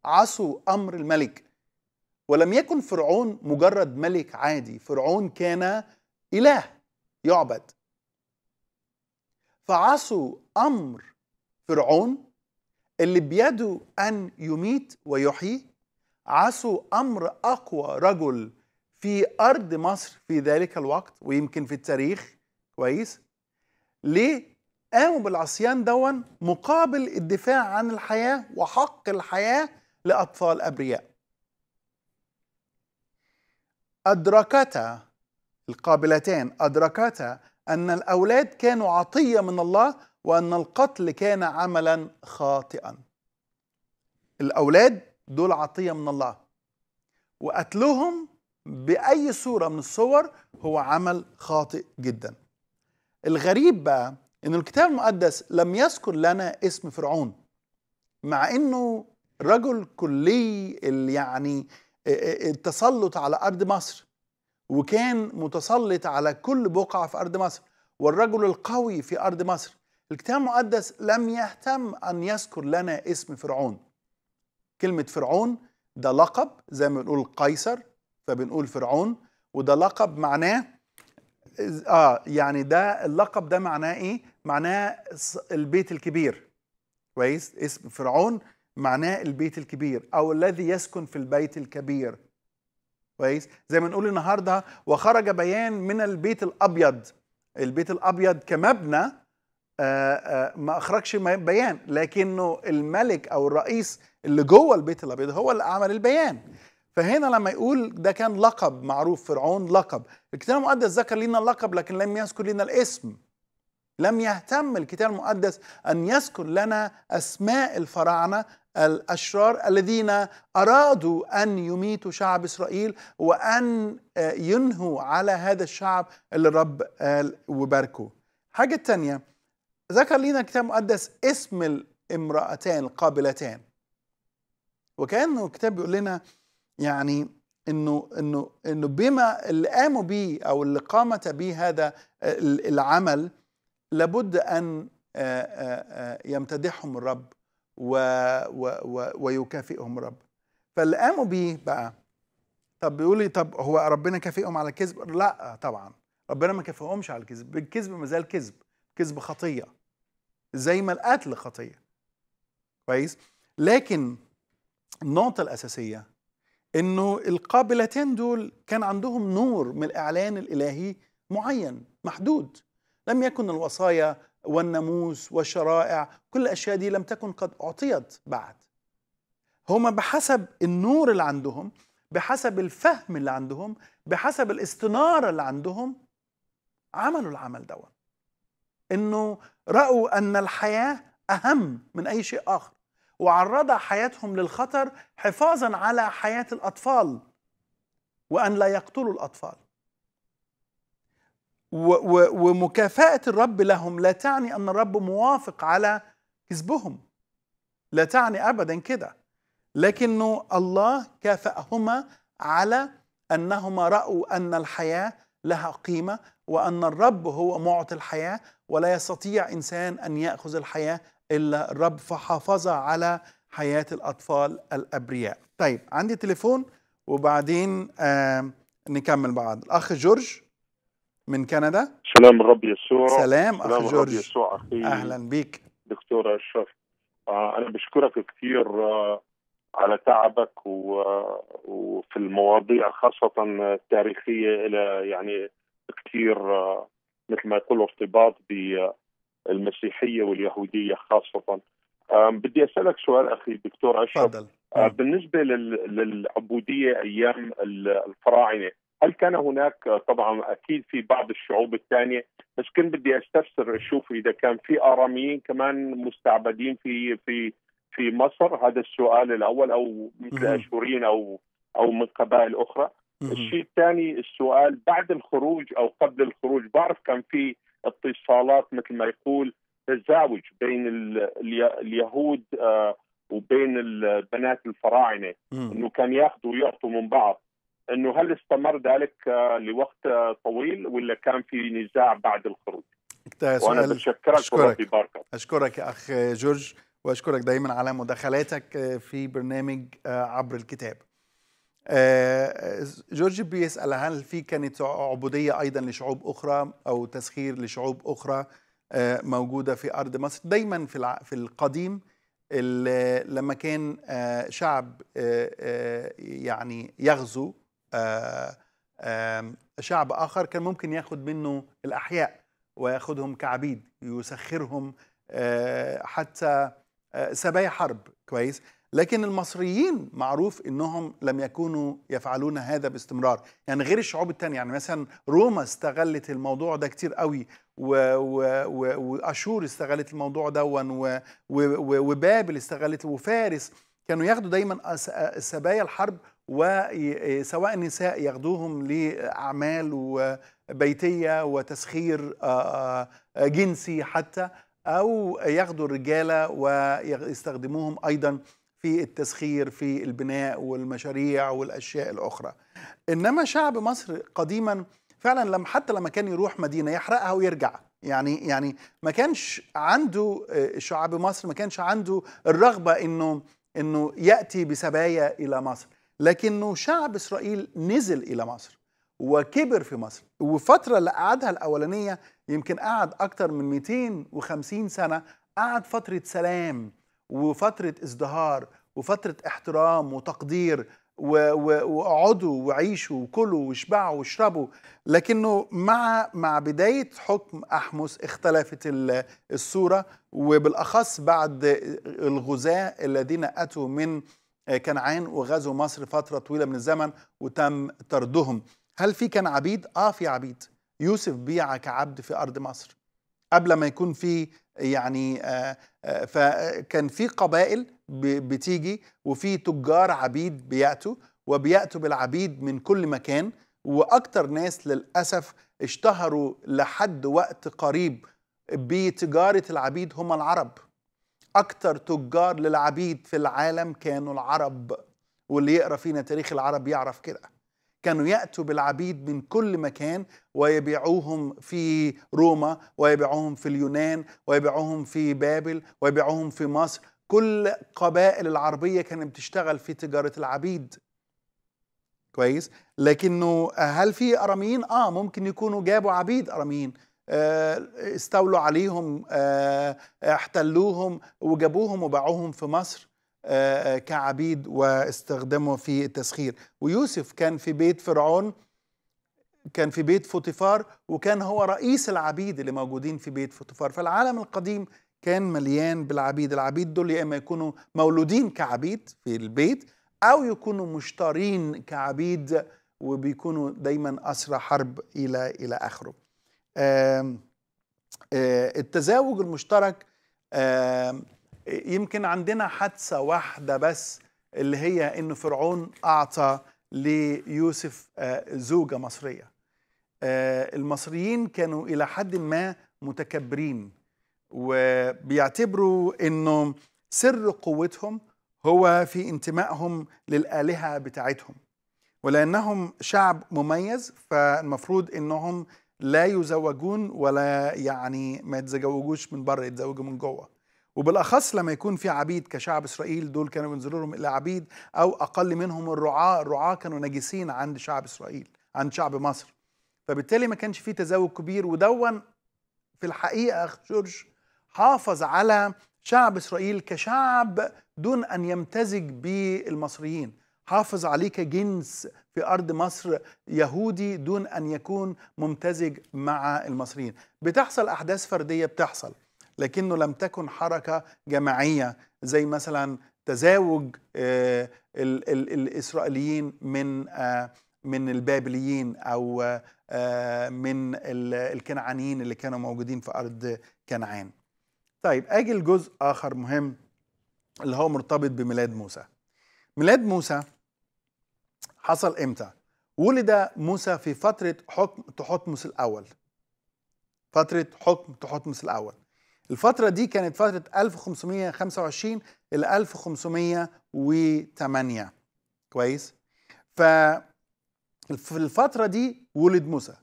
[SPEAKER 1] عصوا أمر الملك ولم يكن فرعون مجرد ملك عادي فرعون كان إله يعبد فعصوا أمر فرعون اللي بيده أن يميت ويحيي عصوا أمر أقوى رجل في أرض مصر في ذلك الوقت ويمكن في التاريخ كويس ليه قاموا بالعصيان دون مقابل الدفاع عن الحياة وحق الحياة لأطفال أبرياء أدركتا القابلتان أدركتا أن الأولاد كانوا عطية من الله وأن القتل كان عملا خاطئا الأولاد دول عطية من الله وقتلهم بأي صورة من الصور هو عمل خاطئ جداً الغريب بقى ان الكتاب المقدس لم يذكر لنا اسم فرعون مع انه رجل كلي يعني آه، آه، آه، التسلط على ارض مصر وكان متسلط على كل بقعه في ارض مصر والرجل القوي في ارض مصر الكتاب المقدس لم يهتم ان يذكر لنا اسم فرعون كلمه فرعون ده لقب زي ما بنقول قيصر فبنقول فرعون وده لقب معناه اه يعني ده اللقب ده معناه ايه معناه البيت الكبير كويس اسم فرعون معناه البيت الكبير او الذي يسكن في البيت الكبير كويس زي ما نقول النهارده وخرج بيان من البيت الابيض البيت الابيض كمبنى آآ آه، آآ آه، ما اخرجش بيان لكنه الملك او الرئيس اللي جوه البيت الابيض هو اللي عمل البيان فهنا لما يقول ده كان لقب معروف فرعون لقب الكتاب المقدس ذكر لنا اللقب لكن لم يذكر لنا الاسم لم يهتم الكتاب المقدس ان يذكر لنا اسماء الفراعنه الاشرار الذين ارادوا ان يميتوا شعب اسرائيل وان آه، ينهوا على هذا الشعب اللي الرب قال آه، وباركه. حاجه تانية ذكر لنا الكتاب المقدس اسم الامرأتان القابلتان وكانه الكتاب بيقول لنا يعني انه انه انه بما اللي قاموا به او اللي قامت به هذا العمل لابد ان يمتدحهم الرب و و و ويكافئهم الرب فاللي قاموا به بقى طب بيقول لي طب هو ربنا كافئهم على الكذب لا طبعا ربنا ما كافئهمش على الكذب الكذب ما زال كذب كذب خطيه زي ما القتل خطيه كويس لكن النقطه الاساسيه انه القابلتين دول كان عندهم نور من الاعلان الالهي معين محدود لم يكن الوصايا والناموس والشرائع كل الاشياء دي لم تكن قد اعطيت بعد هما بحسب النور اللي عندهم بحسب الفهم اللي عندهم بحسب الاستنارة اللي عندهم عملوا العمل دوت انه رأوا ان الحياة اهم من اي شيء اخر وعرض حياتهم للخطر حفاظا على حياة الأطفال وأن لا يقتلوا الأطفال ومكافأة الرب لهم لا تعني أن الرب موافق على كذبهم لا تعني أبدا كده لكنه الله كافأهما على أنهما رأوا أن الحياة لها قيمة وأن الرب هو معطي الحياة ولا يستطيع إنسان أن يأخذ الحياة إلا الرب فحافظ على حياة الأطفال الأبرياء طيب عندي تليفون وبعدين آه نكمل بعض الأخ جورج من كندا سلام الرب يسوع سلام, سلام أخ جورج يسوع أخي أهلا بيك دكتور أشرف آه أنا بشكرك كثير آه على تعبك و... وفي المواضيع خاصة آه، التاريخية إلى يعني كثير آه، مثل ما يقولوا ارتباط ب المسيحيه واليهوديه خاصه بدي اسالك سؤال اخي دكتور اشرف نعم. بالنسبه للعبوديه ايام الفراعنه هل كان هناك طبعا اكيد في بعض الشعوب الثانيه بس كنت بدي استفسر اشوف اذا كان في اراميين كمان مستعبدين في في في مصر هذا السؤال الاول او مثل اشوريين او او من قبائل اخرى الشيء الثاني السؤال بعد الخروج او قبل الخروج بعرف كان في اتصالات مثل ما يقول تزاوج بين اليهود آه، وبين البنات الفراعنه انه كان ياخذوا ويعطوا من بعض انه هل استمر ذلك آه، لوقت آه، طويل ولا كان في نزاع بعد الخروج؟ وانا بشكرك أشكرك. اشكرك يا اخ جورج واشكرك دايما على مداخلاتك في برنامج عبر الكتاب آه، آه، جورج بيسأل هل في كانت عبودية أيضا لشعوب أخرى أو تسخير لشعوب أخرى آه، موجودة في أرض مصر دايما في في القديم لما كان شعب يعني يغزو شعب آخر كان ممكن ياخد منه الأحياء وياخدهم كعبيد يسخرهم حتى سبايا حرب كويس لكن المصريين معروف انهم لم يكونوا يفعلون هذا باستمرار يعني غير الشعوب الثانيه يعني مثلا روما استغلت الموضوع ده كتير قوي و... و... واشور استغلت الموضوع ده وبابل استغلت وفارس كانوا ياخدوا دايما سبايا الحرب وسواء آه، النساء ياخدوهم لاعمال بيتيه وتسخير آه، آه، جنسي حتى او ياخدوا الرجاله ويستخدموهم ايضا في التسخير في البناء والمشاريع والاشياء الاخرى انما شعب مصر قديما فعلا لما حتى لما كان يروح مدينه يحرقها ويرجع يعني يعني ما كانش عنده آه، شعب مصر ما كانش عنده الرغبه انه انه ياتي بسبايا الى مصر لكنه شعب اسرائيل نزل الى مصر وكبر في مصر وفترة اللي قعدها الاولانيه يمكن قعد اكتر من 250 سنه قعد فتره سلام وفتره ازدهار وفتره احترام وتقدير واقعدوا وعيشوا وكلوا واشبعوا واشربوا لكنه مع مع بدايه حكم احمس اختلفت الصوره وبالاخص بعد الغزاة الذين اتوا من كنعان وغزوا مصر فتره طويله من الزمن وتم طردهم هل في كان عبيد اه في عبيد يوسف بيع كعبد في ارض مصر قبل ما يكون في يعني آه، آه، فكان في قبائل بتيجي وفي تجار عبيد بيأتوا وبيأتوا بالعبيد من كل مكان واكثر ناس للأسف اشتهروا لحد وقت قريب بتجارة العبيد هم العرب اكثر تجار للعبيد في العالم كانوا العرب واللي يقرأ فينا تاريخ العرب يعرف كده كانوا يأتوا بالعبيد من كل مكان ويبيعوهم في روما ويبيعوهم في اليونان ويبيعوهم في بابل ويبيعوهم في مصر كل قبائل العربية كانت بتشتغل في تجارة العبيد كويس لكنه هل في أراميين؟ آه ممكن يكونوا جابوا عبيد أراميين آه، استولوا عليهم آه، احتلوهم وجابوهم وباعوهم في مصر آه، آه، كعبيد واستخدمه في التسخير ويوسف كان في بيت فرعون كان في بيت فوتيفار وكان هو رئيس العبيد اللي موجودين في بيت فوتيفار فالعالم القديم كان مليان بالعبيد العبيد دول يا اما يكونوا مولودين كعبيد في البيت او يكونوا مشترين كعبيد وبيكونوا دايما اسرى حرب الى الى اخره آه، التزاوج المشترك يمكن عندنا حادثة واحدة بس اللي هي أن فرعون أعطى ليوسف آه، زوجة مصرية آه، المصريين كانوا إلى حد ما متكبرين وبيعتبروا أنه سر قوتهم هو في انتمائهم للآلهة بتاعتهم ولأنهم شعب مميز فالمفروض أنهم لا يزوجون ولا يعني ما يتزوجوش من بره يتزوجوا من جوه وبالاخص لما يكون في عبيد كشعب اسرائيل دول كانوا بينزلوا لهم الى عبيد او اقل منهم الرعاة الرعاة كانوا نجسين عند شعب اسرائيل عند شعب مصر فبالتالي ما كانش في تزاوج كبير ودون في الحقيقه جورج حافظ على شعب اسرائيل كشعب دون ان يمتزج بالمصريين حافظ عليه كجنس في ارض مصر يهودي دون ان يكون ممتزج مع المصريين بتحصل احداث فرديه بتحصل لكنه لم تكن حركة جماعية زي مثلا تزاوج آه، الإسرائيليين من آه، من البابليين أو آه، من الكنعانيين اللي كانوا موجودين في أرض كنعان طيب أجي لجزء آخر مهم اللي هو مرتبط بميلاد موسى ميلاد موسى حصل إمتى؟ ولد موسى في فترة حكم تحتمس الأول فترة حكم تحتمس الأول الفترة دي كانت فترة 1525 ل 1508 كويس ف في الفترة دي ولد موسى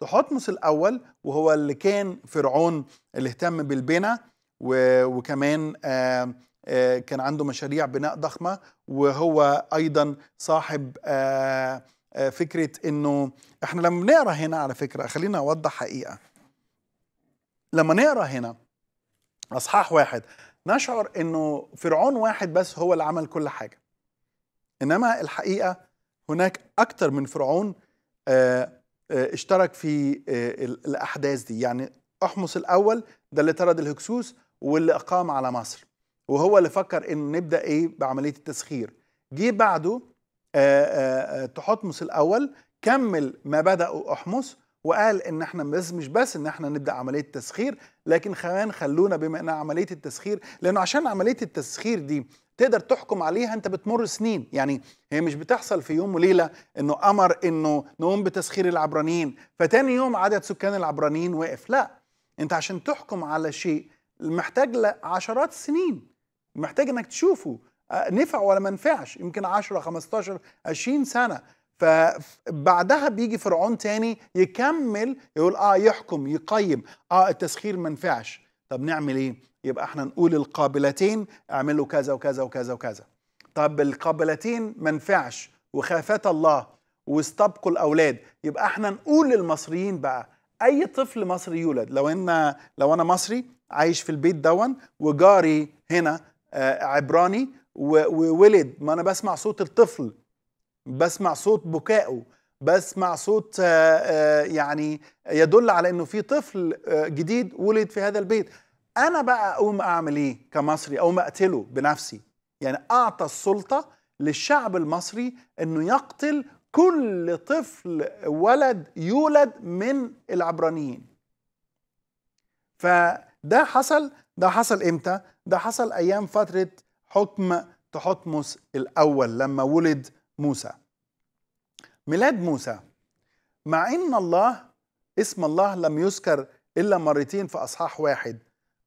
[SPEAKER 1] تحتمس الأول وهو اللي كان فرعون اللي اهتم بالبناء وكمان كان عنده مشاريع بناء ضخمة وهو أيضا صاحب فكرة أنه احنا لما بنقرأ هنا على فكرة خلينا أوضح حقيقة لما نقرأ هنا اصحاح واحد نشعر انه فرعون واحد بس هو اللي عمل كل حاجه انما الحقيقه هناك اكتر من فرعون آه، آه، اشترك في آه، الاحداث دي يعني احمص الاول ده اللي طرد الهكسوس واللي اقام على مصر وهو اللي فكر ان نبدا ايه بعمليه التسخير جه بعده تحتمس الاول كمل ما بدأه احمس وقال ان احنا بس مش بس ان احنا نبدا عمليه تسخير لكن كمان خلونا بما ان عمليه التسخير لانه عشان عمليه التسخير دي تقدر تحكم عليها انت بتمر سنين يعني هي مش بتحصل في يوم وليله انه امر انه نقوم بتسخير العبرانيين فتاني يوم عدد سكان العبرانيين وقف لا انت عشان تحكم على شيء محتاج لعشرات السنين محتاج انك تشوفه آه، نفع ولا ما نفعش يمكن 10 15 20 سنه فبعدها بيجي فرعون تاني يكمل يقول اه يحكم يقيم اه التسخير ما نفعش طب نعمل ايه يبقى احنا نقول القابلتين اعملوا كذا وكذا وكذا وكذا طب القابلتين ما نفعش وخافت الله واستبقوا الاولاد يبقى احنا نقول للمصريين بقى اي طفل مصري يولد لو ان لو انا مصري عايش في البيت دون وجاري هنا آه عبراني وولد ما انا بسمع صوت الطفل بسمع صوت بكائه بسمع صوت آه، آه، يعني يدل على انه في طفل آه، جديد ولد في هذا البيت انا بقى اقوم اعمل ايه كمصري او اقتله بنفسي يعني اعطى السلطه للشعب المصري انه يقتل كل طفل ولد يولد من العبرانيين فده حصل ده حصل امتى ده حصل ايام فتره حكم تحتمس الاول لما ولد موسى ميلاد موسى مع ان الله اسم الله لم يذكر الا مرتين في اصحاح واحد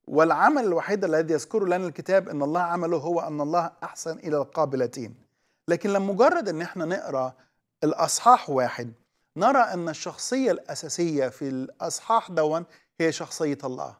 [SPEAKER 1] والعمل الوحيد الذي يذكره لنا الكتاب ان الله عمله هو ان الله احسن الى القابلتين لكن لما مجرد ان احنا نقرا الاصحاح واحد نرى ان الشخصيه الاساسيه في الاصحاح دون هي شخصيه الله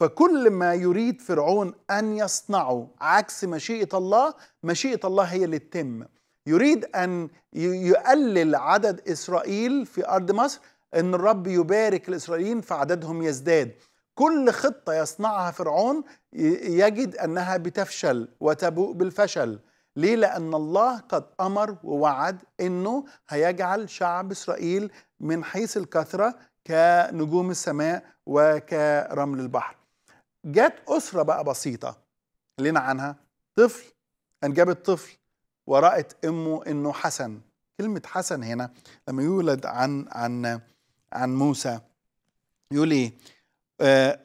[SPEAKER 1] فكل ما يريد فرعون ان يصنعه عكس مشيئه الله مشيئه الله هي اللي تتم يريد أن يقلل عدد إسرائيل في أرض مصر أن الرب يبارك الإسرائيليين فعددهم يزداد كل خطة يصنعها فرعون يجد أنها بتفشل وتبوء بالفشل ليه؟ لأن الله قد أمر ووعد أنه هيجعل شعب إسرائيل من حيث الكثرة كنجوم السماء وكرمل البحر جت أسرة بقى بسيطة لنا عنها طفل أنجبت طفل ورأت أمه أنه حسن كلمة حسن هنا لما يولد عن عن عن موسى يقول إيه آه،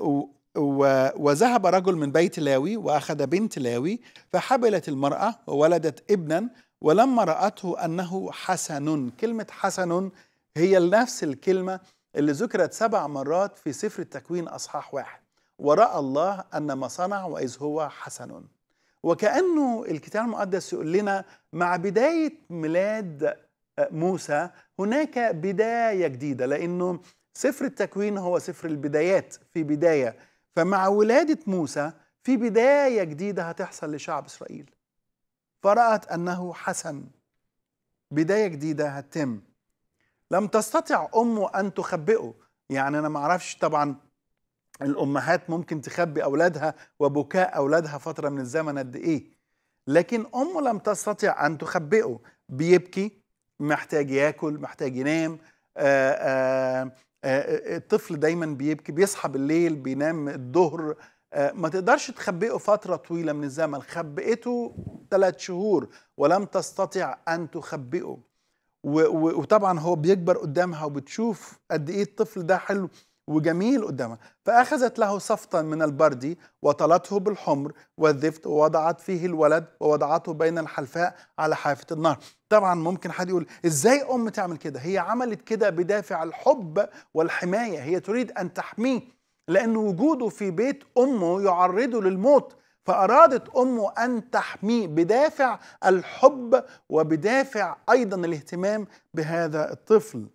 [SPEAKER 1] وذهب رجل من بيت لاوي وأخذ بنت لاوي فحبلت المرأة وولدت ابنا ولما رأته أنه حسن كلمة حسن هي نفس الكلمة اللي ذكرت سبع مرات في سفر التكوين أصحاح واحد ورأى الله أن ما صنع وإذ هو حسن وكأنه الكتاب المقدس يقول لنا مع بداية ميلاد آه، موسى هناك بداية جديدة لأنه سفر التكوين هو سفر البدايات في بداية فمع ولادة موسى في بداية جديدة هتحصل لشعب إسرائيل فرأت أنه حسن بداية جديدة هتتم لم تستطع أمه أن تخبئه يعني أنا معرفش طبعا الامهات ممكن تخبي اولادها وبكاء اولادها فتره من الزمن قد ايه لكن امه لم تستطع ان تخبئه بيبكي محتاج ياكل محتاج ينام آآ آه، آآ آه، آه، الطفل دايما بيبكي بيصحى بالليل بينام الظهر ما تقدرش تخبئه فترة طويلة من الزمن خبئته ثلاث شهور ولم تستطع أن تخبئه وطبعا هو بيكبر قدامها وبتشوف قد إيه الطفل ده حلو وجميل قدامها فأخذت له صفطا من البرد وطلته بالحمر والزفت ووضعت فيه الولد ووضعته بين الحلفاء على حافة النار طبعا ممكن حد يقول ازاي أم تعمل كده هي عملت كده بدافع الحب والحماية هي تريد أن تحميه لأن وجوده في بيت أمه يعرضه للموت فأرادت أمه أن تحميه بدافع الحب وبدافع أيضا الاهتمام بهذا الطفل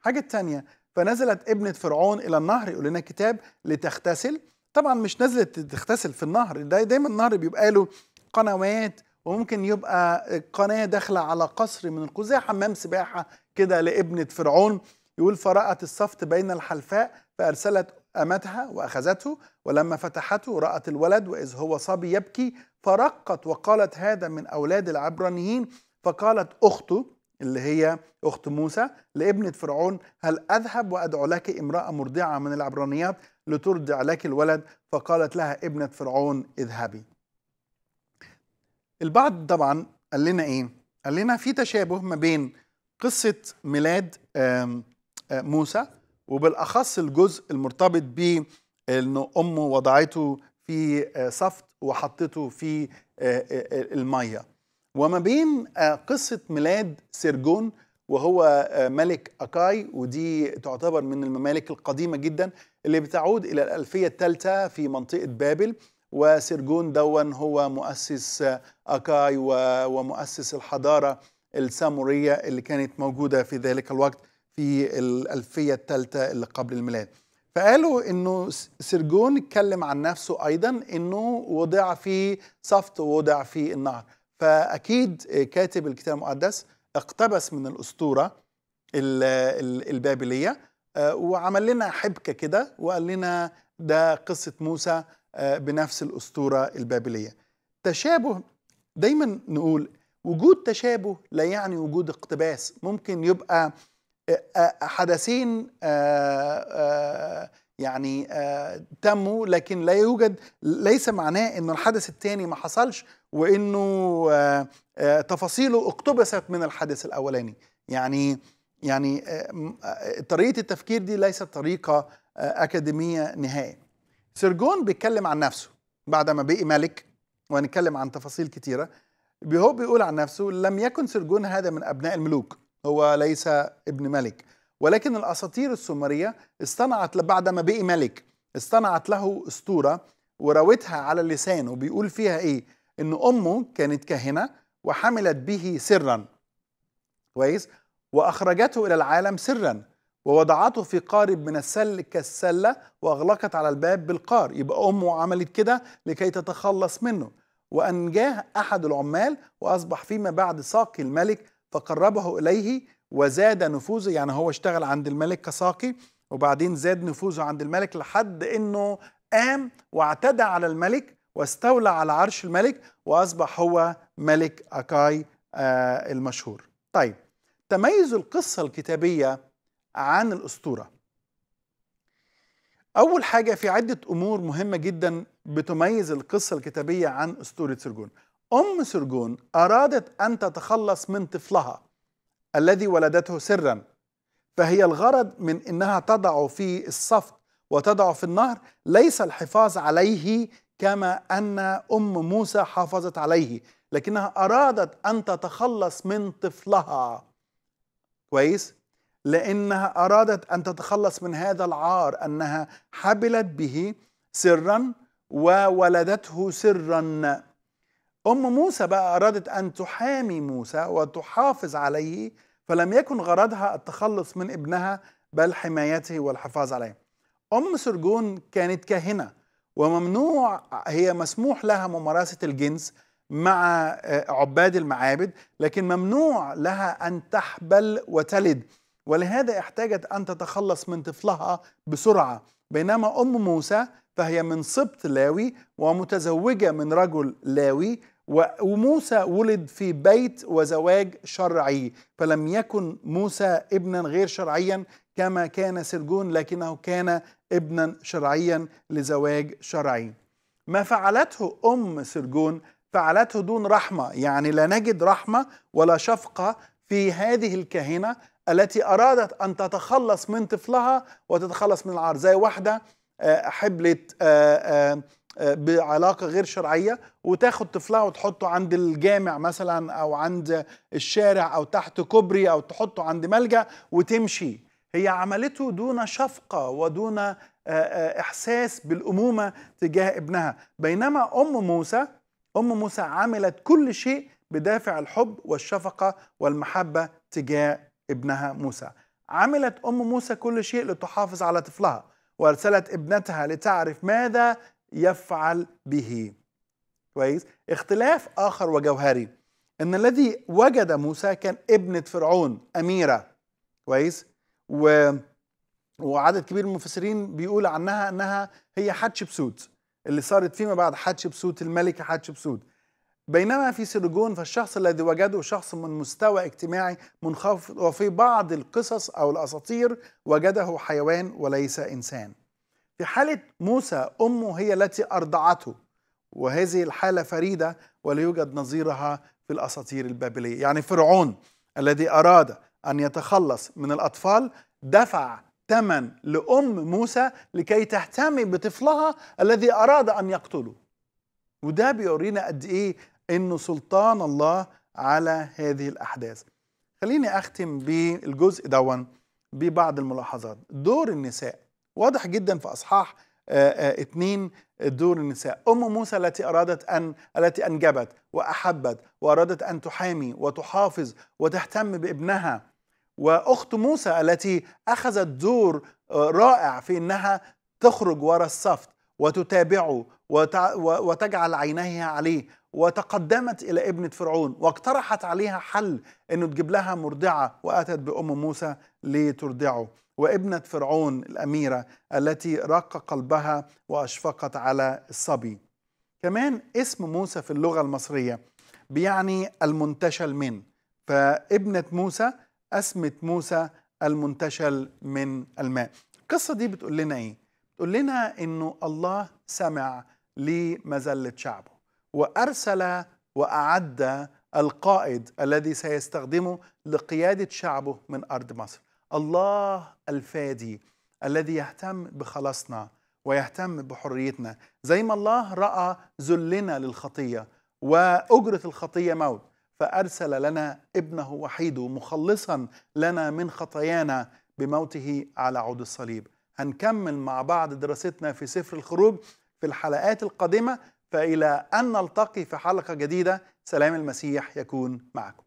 [SPEAKER 1] حاجة تانية فنزلت ابنة فرعون إلى النهر يقول لنا كتاب لتغتسل طبعا مش نزلت تغتسل في النهر ده دايما النهر بيبقى له قنوات وممكن يبقى قناة داخلة على قصر من القصور حمام سباحة كده لابنة فرعون يقول فرأت الصفت بين الحلفاء فأرسلت أمتها وأخذته ولما فتحته رأت الولد وإذ هو صبي يبكي فرقت وقالت هذا من أولاد العبرانيين فقالت أخته اللي هي أخت موسى لابنة فرعون هل أذهب وأدعو لك امرأة مرضعة من العبرانيات لترضع لك الولد فقالت لها ابنة فرعون اذهبي البعض طبعا قال لنا إيه قال لنا في تشابه ما بين قصة ميلاد آه، موسى وبالأخص الجزء المرتبط ب أن أمه وضعته في آه، صفت وحطته في آه، المية وما بين آه، قصة ميلاد سيرجون وهو آه، ملك أكاي ودي تعتبر من الممالك القديمة جدا اللي بتعود إلى الألفية الثالثة في منطقة بابل وسيرجون دون هو مؤسس آه، أكاي ومؤسس الحضارة السامورية اللي كانت موجودة في ذلك الوقت في الألفية الثالثة اللي قبل الميلاد فقالوا انه سرجون اتكلم عن نفسه ايضا انه وضع في صفت ووضع في النار فأكيد كاتب الكتاب المقدس اقتبس من الأسطورة البابلية آه، وعمل لنا حبكة كده وقال لنا ده قصة موسى آه، بنفس الأسطورة البابلية تشابه دايما نقول وجود تشابه لا يعني وجود اقتباس ممكن يبقى آه، حدثين يعني تموا لكن لا يوجد ليس معناه ان الحدث الثاني ما حصلش وانه آه، آه، تفاصيله اقتبست من الحدث الاولاني يعني يعني آه، طريقه التفكير دي ليست طريقه اكاديميه نهائي سيرجون بيتكلم عن نفسه بعد ما بقي ملك وهنتكلم عن تفاصيل كتيره هو بيقول عن نفسه لم يكن سيرجون هذا من ابناء الملوك هو ليس ابن ملك ولكن الاساطير السومريه اصطنعت بعد ما بقي ملك اصطنعت له اسطوره وروتها على لسانه بيقول فيها ايه ان امه كانت كاهنه وحملت به سرا كويس واخرجته الى العالم سرا ووضعته في قارب من السل كالسله واغلقت على الباب بالقار يبقى امه عملت كده لكي تتخلص منه وانجاه احد العمال واصبح فيما بعد ساقي الملك فقربه اليه وزاد نفوذه يعني هو اشتغل عند الملك كساقي وبعدين زاد نفوذه عند الملك لحد انه قام واعتدى على الملك واستولى على عرش الملك وأصبح هو ملك أكاي آه، المشهور طيب تميز القصة الكتابية عن الأسطورة أول حاجة في عدة أمور مهمة جدا بتميز القصة الكتابية عن أسطورة سرجون أم سرجون أرادت أن تتخلص من طفلها الذي ولدته سرا فهي الغرض من أنها تضعه في الصف وتضعه في النهر ليس الحفاظ عليه كما أن أم موسى حافظت عليه لكنها أرادت أن تتخلص من طفلها كويس لأنها أرادت أن تتخلص من هذا العار أنها حبلت به سرا وولدته سرا أم موسى بقى أرادت أن تحامي موسى وتحافظ عليه فلم يكن غرضها التخلص من ابنها بل حمايته والحفاظ عليه أم سرجون كانت كاهنة وممنوع هي مسموح لها ممارسة الجنس مع آه، عباد المعابد لكن ممنوع لها أن تحبل وتلد ولهذا احتاجت أن تتخلص من طفلها بسرعة بينما أم موسى فهي من سبط لاوي ومتزوجة من رجل لاوي وموسى ولد في بيت وزواج شرعي فلم يكن موسى ابنا غير شرعيا كما كان سرجون لكنه كان ابنا شرعيا لزواج شرعي ما فعلته أم سرجون فعلته دون رحمة يعني لا نجد رحمة ولا شفقة في هذه الكاهنة التي أرادت أن تتخلص من طفلها وتتخلص من العار زي واحدة آه، حبلت آه، آه، بعلاقة غير شرعية وتاخد طفلها وتحطه عند الجامع مثلا أو عند الشارع أو تحت كوبري أو تحطه عند ملجأ وتمشي هي عملته دون شفقة ودون آه، آه، إحساس بالأمومة تجاه ابنها بينما أم موسى أم موسى عملت كل شيء بدافع الحب والشفقة والمحبة تجاه ابنها موسى عملت أم موسى كل شيء لتحافظ على طفلها وأرسلت ابنتها لتعرف ماذا يفعل به كويس اختلاف آخر وجوهري ان الذي وجد موسى كان ابنة فرعون أميرة كويس و وعدد كبير من المفسرين بيقول عنها انها هي حتشبسوت اللي صارت فيما بعد حتشبسوت الملكه حتشبسوت بينما في سلجون فالشخص الذي وجده شخص من مستوى اجتماعي منخفض وفي بعض القصص او الاساطير وجده حيوان وليس انسان. في حاله موسى امه هي التي ارضعته وهذه الحاله فريده ولا يوجد نظيرها في الاساطير البابليه، يعني فرعون الذي اراد أن يتخلص من الأطفال دفع ثمن لأم موسى لكي تهتم بطفلها الذي أراد أن يقتله وده بيورينا قد إيه إنه سلطان الله على هذه الأحداث خليني أختم بالجزء دون ببعض الملاحظات دور النساء واضح جدا في أصحاح اثنين آه، آه، دور النساء أم موسى التي أرادت أن التي أنجبت وأحبت وأرادت أن تحامي وتحافظ وتهتم بابنها واخت موسى التي اخذت دور آه، رائع في انها تخرج وراء الصف وتتابعه وتجعل عينيها عليه وتقدمت الى ابنه فرعون واقترحت عليها حل انه تجيب لها مرضعه واتت بام موسى لترضعه وابنه فرعون الاميره التي رق قلبها واشفقت على الصبي. كمان اسم موسى في اللغه المصريه بيعني المنتشل من فابنه موسى أسمة موسى المنتشل من الماء القصة دي بتقول لنا إيه؟ بتقول لنا إنه الله سمع لمذلة شعبه وأرسل وأعد القائد الذي سيستخدمه لقيادة شعبه من أرض مصر الله الفادي الذي يهتم بخلاصنا ويهتم بحريتنا زي ما الله رأى ذلنا للخطية وأجرة الخطية موت فأرسل لنا ابنه وحيده مخلصا لنا من خطايانا بموته على عود الصليب هنكمل مع بعض دراستنا في سفر الخروج في الحلقات القادمة فإلى أن نلتقي في حلقة جديدة سلام المسيح يكون معكم